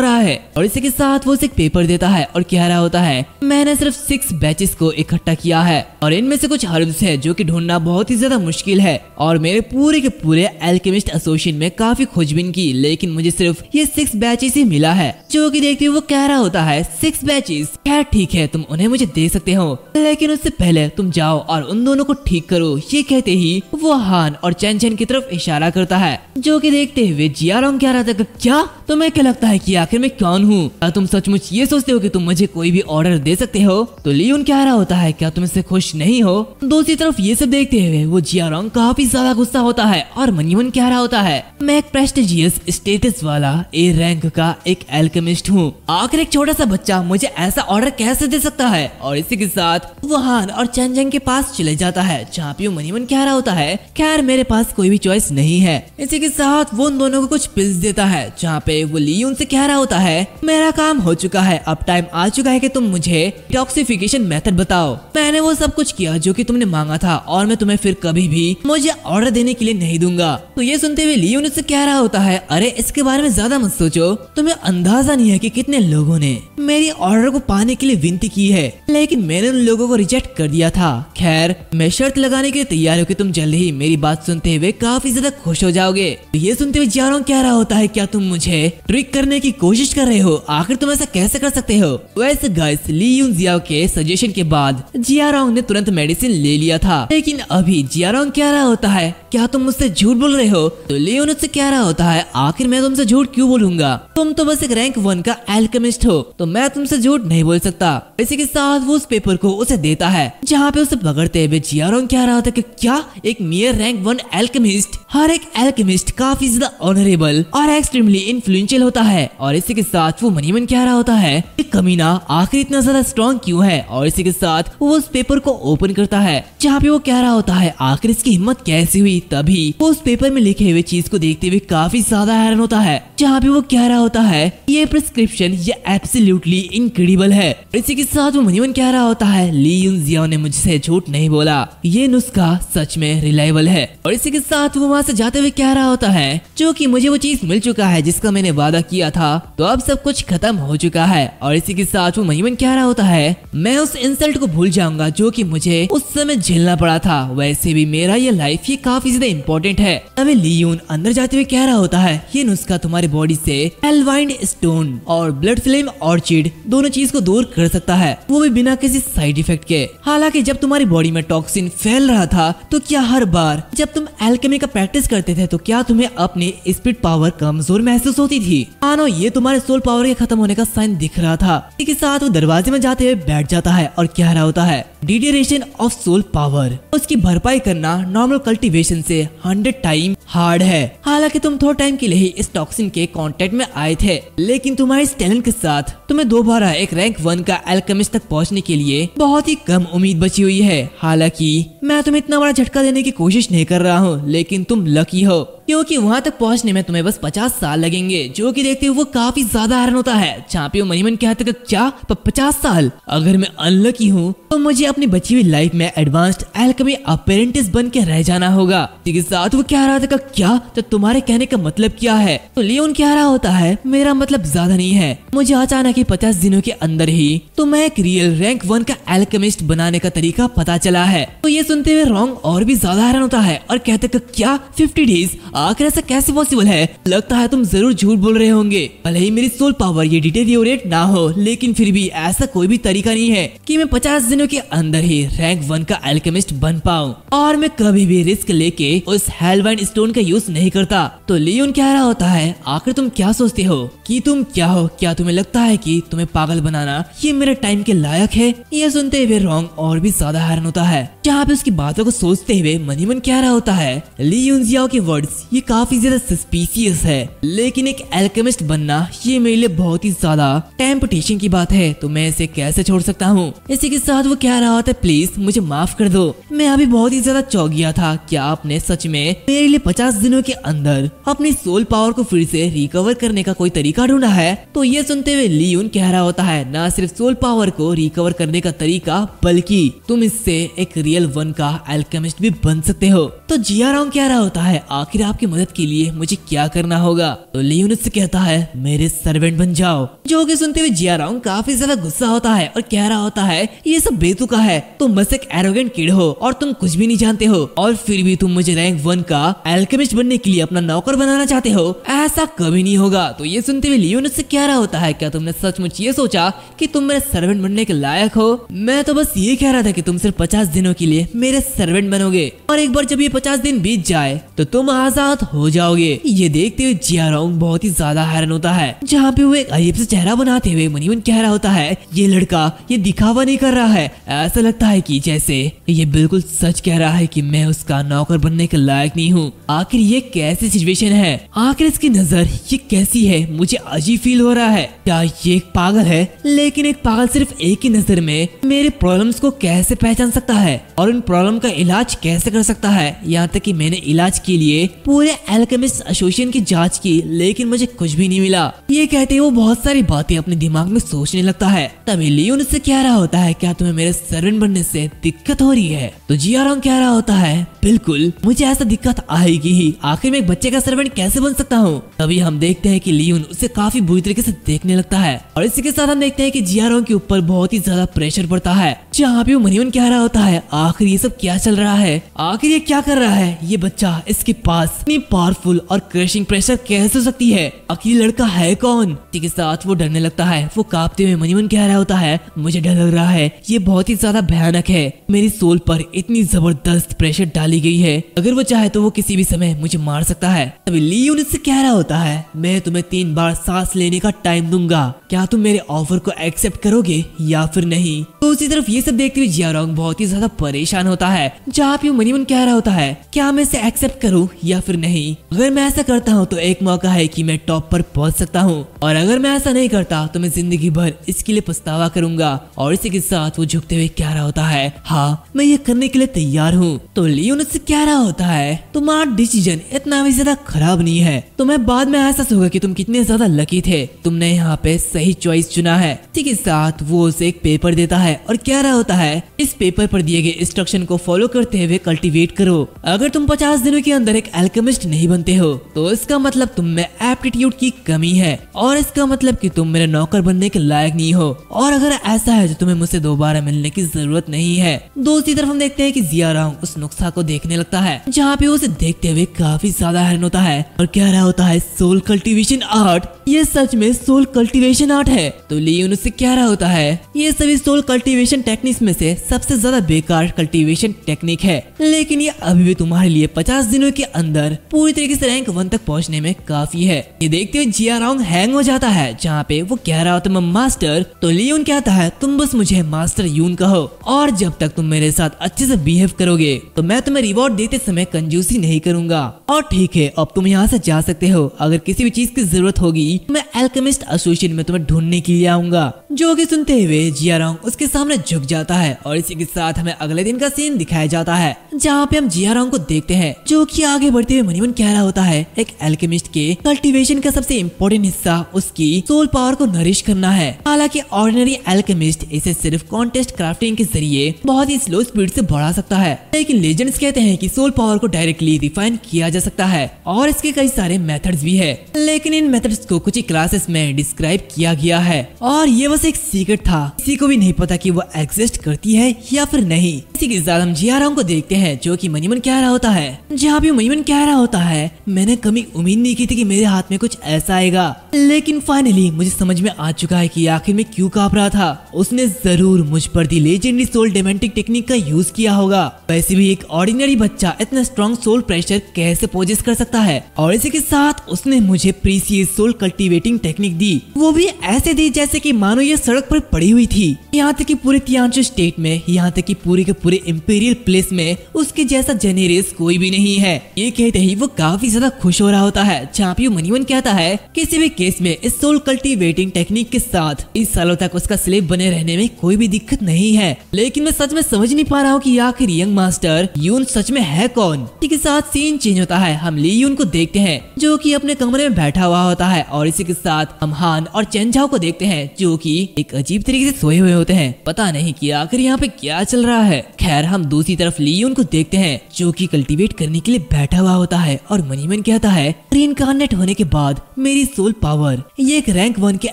रहा है और इसी के साथ वो एक पेपर देता है और कह रहा होता है मैंने सिर्फ सिक्स बैचेस को इकट्ठा किया है और इनमें से कुछ हर्ब्स हैं जो कि ढूंढना बहुत ही ज्यादा मुश्किल है और मेरे पूरे के पूरे एल्केमिस्ट एसोसिएशन में काफी खोजबीन की लेकिन मुझे सिर्फ ये सिक्स बैचेस ही मिला है जो की देखते हुए वो कह रहा होता है सिक्स बैचेस क्या ठीक है तुम उन्हें मुझे दे सकते हो लेकिन उससे पहले तुम जाओ और उन दोनों को ठीक करो ये कहते ही वो हान और चैन चैन की तरफ इशारा करता है जो की देखते हुए जियालोंग क्या रहा था कि क्या तुम्हें तो क्या लगता है कि आखिर मैं कौन हूँ क्या तुम सचमुच ये सोचते हो कि तुम मुझे कोई भी ऑर्डर दे सकते हो तो लियोन कह रहा होता है क्या तुम इससे खुश नहीं हो दूसरी तरफ ये सब देखते हुए वो जियारोंग काफी ज्यादा गुस्सा होता है और मनीमन कह रहा होता है मैं एक प्रेस्टिजियस स्टेटस वाला ए रैंक का एक एल्केमिस्ट हूँ आखिर एक छोटा सा बच्चा मुझे ऐसा ऑर्डर कैसे दे सकता है और इसी के साथ वहान और चैनजंग के पास चले जाता है जहाँ पे मनीमन कह रहा होता है खैर मेरे पास कोई भी चॉइस नहीं है इसी के साथ वो उन दोनों को कुछ पिज्जा देता है जहाँ पे वो ली उनसे कह रहा होता है मेरा काम हो चुका है अब टाइम आ चुका है कि तुम मुझे टॉक्सिफिकेशन मेथड बताओ मैंने वो सब कुछ किया जो कि तुमने मांगा था और मैं तुम्हें फिर कभी भी मुझे ऑर्डर देने के लिए नहीं दूंगा तो ये सुनते हुए ली उनसे कह रहा होता है अरे इसके बारे में ज्यादा मत सोचो तुम्हें अंदाजा नहीं है की कि कितने लोगो ने मेरी ऑर्डर को पाने के लिए विनती की है लेकिन मैंने उन लोगों को रिजेक्ट कर दिया था खैर मैं शर्त लगाने के लिए तैयार हूँ की तुम जल्द ही मेरी बात सुनते हुए काफी ज्यादा खुश हो जाओगे ये सुनते हुए जारों कह रहा होता है क्या तुम मुझे ट्रिक करने की कोशिश कर रहे हो आखिर तुम ऐसा कैसे कर सकते हो वैसे गाइस ली यून जियाओ के सजेशन के बाद जियारोंग ने तुरंत मेडिसिन ले लिया था लेकिन अभी जियारोंग क्या रहा होता है क्या तुम मुझसे झूठ बोल रहे हो तो लियोन उससे क्या रहा होता है आखिर मैं तुमसे झूठ क्यों बोलूंगा तुम तो बस एक रैंक वन का एल्केमिस्ट हो तो मैं तुमसे झूठ नहीं बोल सकता इसी के साथ वो उस पेपर को उसे देता है जहाँ पे उसे पकड़ते हुए जियारोंग क्या रहा होता है की क्या एक मियर रैंक वन एल्केमिस्ट हर एक एल्केमिस्ट काफी ज्यादा ऑनरेबल और एक्सट्रीमली इन्फ्लुएंशियल होता है और इसी के साथ वो मनीमन कह रहा होता है कि कमीना आखिर इतना ज्यादा स्ट्रॉन्ग क्यों है और इसी के साथ वो उस पेपर को ओपन करता है जहाँ पे वो कह रहा होता है आखिर इसकी हिम्मत कैसी हुई तभी वो उस पेपर में लिखे हुए चीज को देखते हुए काफी ज्यादा हैरान होता है जहाँ पे वो कह रहा होता है ये प्रिस्क्रिप्शन ये एब्सोल्युटली इनक्रेडिबल है इसी के साथ वो मनीमन कह रहा होता है ली यून जिया ने मुझसे झूठ नहीं बोला ये नुस्खा सच में रिलायबल है और इसी के साथ वो वहाँ से जाते हुए कह रहा होता है जो कि मुझे वो चीज मिल चुका है जिसका मैंने वादा किया था तो अब सब कुछ खत्म हो चुका है और इसी के साथ वो महीमन कह रहा होता है मैं उस इंसल्ट को भूल जाऊंगा जो कि मुझे उस समय झेलना पड़ा था वैसे भी मेरा ये लाइफ ये काफी ज्यादा इम्पोर्टेंट है तभी लियोन अंदर जाते हुए कह रहा होता है ये नुस्खा तुम्हारी बॉडी से एलवाइंड स्टोन और ब्लड फ्लेम ऑर्चिड दोनों चीज को दूर कर सकता है वो भी बिना किसी साइड इफेक्ट के हालांकि जब तुम्हारी बॉडी में टॉक्सिन फैल रहा था तो क्या हर बार जब तुम एल्केमी का प्रैक्टिस करते थे तो क्या तुम्हें अपनी स्पीड पावर कमजोर महसूस होती थी मानो हाँ, ये तुम्हारे सोल पावर के खत्म होने का साइन दिख रहा था इसके साथ वो दरवाजे में जाते हुए बैठ जाता है और कह रहा होता है डिटेरेशन ऑफ सोल पावर उसकी भरपाई करना नॉर्मल कल्टिवेशन से हंड्रेड टाइम हार्ड है हालांकि तुम थोड़े टाइम के लिए ही इस टॉक्सिन के कांटेक्ट में आए थे लेकिन तुम्हारे इस टैलेंट के साथ तुम्हें दोबारा एक रैंक वन का एल्केमिस्ट तक पहुंचने के लिए बहुत ही कम उम्मीद बची हुई है हालांकि मैं तुम्हें इतना बड़ा झटका देने की कोशिश नहीं कर रहा हूँ लेकिन तुम तुम लकी हो क्योंकि वहां तक पहुंचने में तुम्हें बस पचास साल लगेंगे जो कि देखते हुए वो काफी ज्यादा हैरान होता है चापियो मनीमन कहते तक क्या तो पचास साल अगर मैं अनलकी हूँ तो मुझे अपनी बची हुई लाइफ में एडवांस्ड एल्कमी अपेरेंटिस बन के रह जाना होगा साथ तो वो कह रहा था क्या तो तुम्हारे कहने का मतलब क्या है तो लियोन कह रहा होता है मेरा मतलब ज्यादा नहीं है मुझे अचानक ही पचास दिनों के अंदर ही तो मैं एक रियल रैंक वन का एल्केमिस्ट बनाने का तरीका पता चला है तो ये सुनते हुए रॉन्ग और भी ज्यादा हैरान होता है और कहते क्या फिफ्टी डेज आखिर ऐसा कैसे पॉसिबल है लगता है तुम जरूर झूठ बोल रहे होंगे भले ही मेरी सोल पावर ये डिटेरियोरेट ना हो लेकिन फिर भी ऐसा कोई भी तरीका नहीं है कि मैं पचास दिनों के अंदर ही रैंक वन का एल्केमिस्ट बन पाऊँ और मैं कभी भी रिस्क लेके उस हेलवाइन स्टोन का यूज नहीं करता तो लियोन कह रहा होता है आखिर तुम क्या सोचते हो की तुम क्या हो क्या तुम्हे लगता है की तुम्हें पागल बनाना ये मेरे टाइम के लायक है ये सुनते हुए रॉन्ग और भी ज्यादा हैरान होता है जहाँ पे उसकी बातों को सोचते हुए मनीमन कह रहा होता है लियोन यून जियाओ के वर्ड्स ये काफी ज्यादा सस्पीसियस है लेकिन एक एल्केमिस्ट बनना ये मेरे लिए बहुत ही ज्यादा टेम्पटेशन की बात है तो मैं इसे कैसे छोड़ सकता हूँ इसी के साथ वो कह रहा था प्लीज मुझे माफ कर दो मैं अभी बहुत ही ज्यादा चौकिया था क्या आपने सच में मेरे लिए पचास दिनों के अंदर अपनी सोल पावर को फिर से रिकवर करने का कोई तरीका ढूंढा है तो ये सुनते हुए लियोन कह रहा होता है न सिर्फ सोल पावर को रिकवर करने का तरीका बल्कि तुम इससे एक रियल वन का एल्केमिस्ट भी बन सकते हो तो जिया राम कह रहा होता है आखिर आप आपकी मदद के लिए मुझे क्या करना होगा तो लियोन से कहता है मेरे सर्वेंट बन जाओ जो की सुनते हुए जियाराउन काफी ज्यादा गुस्सा होता है और कह रहा होता है ये सब बेतुका है तुम बस एक एरोगेंट किड हो और तुम कुछ भी नहीं जानते हो और फिर भी तुम मुझे रैंक वन का एल्केमिस्ट बनने के लिए अपना नौकर बनाना चाहते हो ऐसा कभी नहीं होगा तो ये सुनते हुए लियोन से कह रहा होता है क्या तुमने सचमुच ये सोचा की तुम मेरे सर्वेंट बनने के लायक हो मैं तो बस ये कह रहा था की तुम सिर्फ पचास दिनों के लिए मेरे सर्वेंट बनोगे और एक बार जब ये पचास दिन बीत जाए तो तुम आजाद शांत हो जाओगे ये देखते हुए जिया रोंग बहुत ही ज्यादा हैरान होता है जहाँ पे वो एक अजीब ऐसी चेहरा बनाते हुए मनी मन कह रहा होता है ये लड़का ये दिखावा नहीं कर रहा है ऐसा लगता है की जैसे ये बिल्कुल सच कह रहा है की मैं उसका नौकर बनने के लायक नहीं हूँ आखिर ये कैसी सिचुएशन है आखिर इसकी नजर ये कैसी है मुझे अजीब फील हो रहा है क्या ये एक पागल है लेकिन एक पागल सिर्फ एक ही नजर में मेरे प्रॉब्लम्स को कैसे पहचान सकता है और उन प्रॉब्लम का इलाज कैसे कर सकता है यहाँ तक कि मैंने इलाज के लिए पूरे एल्केमिस्ट एसोसिएशन की जांच की लेकिन मुझे कुछ भी नहीं मिला ये कहते वो बहुत सारी बातें अपने दिमाग में सोचने लगता है तभी लियोन उससे कह रहा होता है क्या तुम्हें मेरे सर्वेंट बनने से दिक्कत हो रही है तो जिया रॉन्ग कह रहा होता है बिल्कुल मुझे ऐसा दिक्कत आएगी ही आखिर में एक बच्चे का सर्वेंट कैसे बन सकता हूँ तभी हम देखते हैं की लियोन उसे काफी बुरी तरीके ऐसी देखने लगता है और इसी के साथ हम देखते हैं की रॉन्ग के ऊपर बहुत ही ज्यादा प्रेशर पड़ता है जहाँ पे वो मनियन कह रहा होता है आखिर ये सब क्या चल रहा है आखिर ये क्या कर रहा है ये बच्चा इसके पास इतनी पावरफुल और क्रेशिंग प्रेशर कैसे हो सकती है अकेले लड़का है कौन के साथ वो डरने लगता है वो कांपते हुए मनी मन कह रहा होता है मुझे डर लग रहा है ये बहुत ही ज्यादा भयानक है मेरी सोल पर इतनी जबरदस्त प्रेशर डाली गई है अगर वो चाहे तो वो किसी भी समय मुझे मार सकता है तभी ली यूनिट से कह रहा होता है मैं तुम्हें तीन बार सांस लेने का टाइम दूंगा क्या तुम मेरे ऑफर को एक्सेप्ट करोगे या फिर नहीं तो उसी तरफ ये सब देखते हुए जियारोंग बहुत ही ज्यादा परेशान होता है जहाँ पे मनीमन कह रहा होता है क्या मैं इसे एक्सेप्ट करूँ या फिर नहीं अगर मैं ऐसा करता हूँ तो एक मौका है कि मैं टॉप पर पहुँच सकता हूँ और अगर मैं ऐसा नहीं करता तो मैं जिंदगी भर इसके लिए पछतावा करूंगा और इसी के साथ वो झुकते हुए क्या रहा होता है हाँ मैं ये करने के लिए तैयार हूँ तो लियोन से कह रहा होता है तुम्हारा डिसीजन इतना भी ज्यादा खराब नहीं है तो मैं बाद में एहसास होगा की कि तुम कितने ज्यादा लकी थे तुमने यहाँ पे सही चॉइस चुना है इसी के साथ वो उसे एक पेपर देता है और क्या रहा होता है इस पेपर पर दिए गए इंस्ट्रक्शन को फॉलो करते हुए कल्टिवेट करो अगर तुम पचास दिनों के अंदर एक एल्कम केमिस्ट नहीं बनते हो तो इसका मतलब तुम में एप्टीट्यूड की कमी है और इसका मतलब कि तुम मेरे नौकर बनने के लायक नहीं हो और अगर ऐसा है तो तुम्हें मुझसे दोबारा मिलने की जरूरत नहीं है दूसरी तरफ हम देखते हैं कि जिया राम उस नुस्खा को देखने लगता है जहाँ पे उसे देखते हुए काफी ज्यादा हैरान होता है और कह रहा होता है सोल कल्टिवेशन आर्ट ये सच में सोल कल्टिवेशन आर्ट है तो लियोन उससे कह रहा होता है ये सभी सोल कल्टिवेशन टेक्निक में से सबसे ज्यादा बेकार कल्टिवेशन टेक्निक है लेकिन ये अभी भी तुम्हारे लिए पचास दिनों के अंदर पूरी तरीके से रैंक वन तक पहुंचने में काफी है ये देखते हुए जिया रॉन्ग हैंग हो जाता है जहाँ पे वो कह रहा होता मैं मास्टर तो लियोन कहता है तुम बस मुझे मास्टर यून कहो और जब तक तुम मेरे साथ अच्छे से बिहेव करोगे तो मैं तुम्हें रिवॉर्ड देते समय कंजूसी नहीं करूंगा और ठीक है अब तुम यहाँ से जा सकते हो अगर किसी भी चीज की जरूरत होगी तो मैं एल्केमिस्ट एसोसिएशन में तुम्हें ढूंढने के लिए आऊंगा जो कि सुनते हुए जिया रॉन्ग उसके सामने झुक जाता है और इसी के साथ हमें अगले दिन का सीन दिखाया जाता है जहाँ पे हम जिया रॉन्ग को देखते हैं जो की आगे बढ़ते वे मनीमन कह रहा होता है एक एल्केमिस्ट के कल्टीवेशन का सबसे इम्पोर्टेंट हिस्सा उसकी सोल पावर को नरिश करना है हालांकि ऑर्डिनरी एल्केमिस्ट इसे सिर्फ कॉन्टेस्ट क्राफ्टिंग के जरिए बहुत ही स्लो स्पीड से बढ़ा सकता है लेकिन लेजेंड्स कहते हैं कि सोल पावर को डायरेक्टली रिफाइन किया जा सकता है और इसके कई सारे मेथड्स भी है लेकिन इन मेथड्स को कुछ ही क्लासेस में डिस्क्राइब किया गया है और ये बस एक सीक्रेट था किसी को भी नहीं पता कि वो एग्जिस्ट करती है या फिर नहीं इसी के साथ हम जियाराम को देखते हैं जो कि मनीमन कह रहा होता है जहाँ भी मनीमन कह रहा होता है मैंने कभी उम्मीद नहीं की थी कि मेरे हाथ में कुछ ऐसा आएगा लेकिन फाइनली मुझे समझ में आ चुका है कि आखिर में क्यों काप रहा था उसने जरूर मुझ पर the legendary soul dementing technique का यूज किया होगा वैसे भी एक ऑर्डिनरी बच्चा इतना स्ट्रॉन्ग सोल प्रेशर कैसे पोजेस कर सकता है और इसी के साथ उसने मुझे प्रीसी सोल कल्टिवेटिंग टेक्निक दी वो भी ऐसे दी जैसे की मानो ये सड़क आरोप पड़ी हुई थी यहाँ तक की पूरे तियांशु स्टेट में यहाँ तक की पूरे के पूरे इम्पेरियल प्लेस में उसके जैसा जेनेरियस कोई भी नहीं है ये कहते सुनते ही वो काफी ज्यादा खुश हो रहा होता है चापियो मनीवन कहता है किसी भी केस में इस सोल कल्टीवेटिंग टेक्निक के साथ इस सालों तक उसका स्लेब बने रहने में कोई भी दिक्कत नहीं है लेकिन मैं सच में समझ नहीं पा रहा हूँ की आखिर यंग मास्टर यून सच में है कौन के साथ सीन चेंज होता है हम ली यून को देखते हैं जो की अपने कमरे में बैठा हुआ होता है और इसी के साथ हम हान और चेंझाओ को देखते हैं जो की एक अजीब तरीके से सोए हुए होते हैं पता नहीं की आखिर यहाँ पे क्या चल रहा है खैर हम दूसरी तरफ ली यून को देखते हैं जो की कल्टीवेट करने के लिए बैठा हुआ होता होता है और मनीमन कहता है रिनकारनेट होने के बाद मेरी सोल पावर ये एक रैंक वन के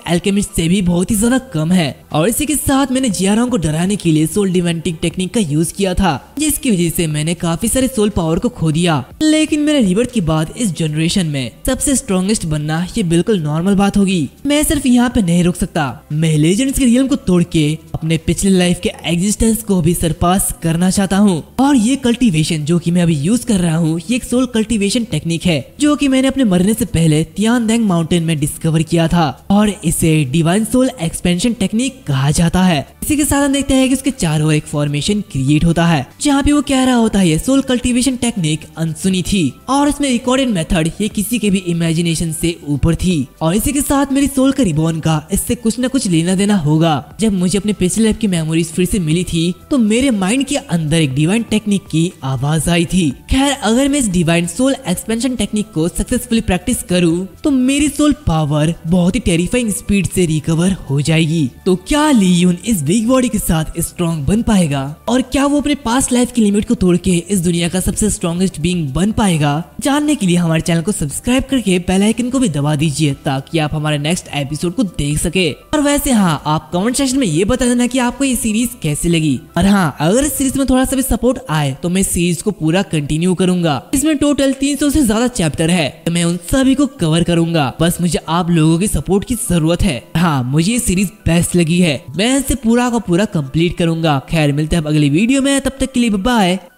एल्केमिस्ट से भी बहुत ही ज्यादा कम है और इसी के साथ मैंने जियाराम को डराने के लिए सोल डिवेंटिंग टेक्निक का यूज किया था जिसकी वजह से मैंने काफी सारे सोल पावर को खो दिया लेकिन मेरे रिवर्थ के बाद इस जनरेशन में सबसे स्ट्रॉन्गेस्ट बनना ये बिल्कुल नॉर्मल बात होगी मैं सिर्फ यहाँ पे नहीं रुक सकता मैं लेजेंड्स के रियल को तोड़ के अपने पिछले लाइफ के एग्जिस्टेंस को भी सरपास करना चाहता हूँ और ये कल्टीवेशन जो की मैं अभी यूज कर रहा हूँ ये एक सोल कल्टीवेशन टेक्निक है जो कि मैंने अपने मरने से पहले तियान देंग माउंटेन में डिस्कवर किया था और इसे डिवाइन सोल एक्सपेंशन टेक्निक कहा जाता है इसी के साथ हम देखते हैं कि उसके चारों एक फॉर्मेशन क्रिएट होता है जहाँ पे वो कह रहा होता है सोल कल्टीवेशन टेक्निक अनसुनी थी और इसमें रिकॉर्डेड मेथड ये किसी के भी इमेजिनेशन से ऊपर थी और इसी के साथ मेरी सोल का रिबॉन का इससे कुछ न कुछ लेना देना होगा जब मुझे अपने पिछले लाइफ की मेमोरीज फिर से मिली थी तो मेरे माइंड के अंदर एक डिवाइन टेक्निक की आवाज आई थी खैर अगर मैं इस डिवाइन सोल एक्सपेंशन टेक्निक को सक्सेसफुली प्रैक्टिस करूं तो मेरी सोल पावर बहुत ही टेरिफाइंग स्पीड से रिकवर हो जाएगी तो क्या लीयून इस बिग बॉडी के साथ स्ट्रॉन्ग बन पाएगा और क्या वो अपने पास्ट लाइफ की लिमिट को तोड़ के इस दुनिया का सबसे स्ट्रॉन्गेस्ट बींग बन पाएगा जानने के लिए हमारे चैनल को सब्सक्राइब करके बेलाइकन को भी दबा दीजिए ताकि आप हमारे नेक्स्ट एपिसोड को देख सके और वैसे हाँ आप कमेंट सेक्शन में ये बता देना की आपको ये सीरीज कैसी लगी और हाँ अगर इस सीरीज में थोड़ा सा भी सपोर्ट आए तो मैं सीरीज को पूरा कंटिन्यू करूंगा इसमें टोटल टोटल 300 से ज्यादा चैप्टर है तो मैं उन सभी को कवर करूंगा बस मुझे आप लोगों के सपोर्ट की जरूरत है हाँ मुझे ये सीरीज बेस्ट लगी है मैं इसे पूरा का पूरा कंप्लीट करूंगा खैर मिलते हैं अगली वीडियो में तब तक के लिए बाय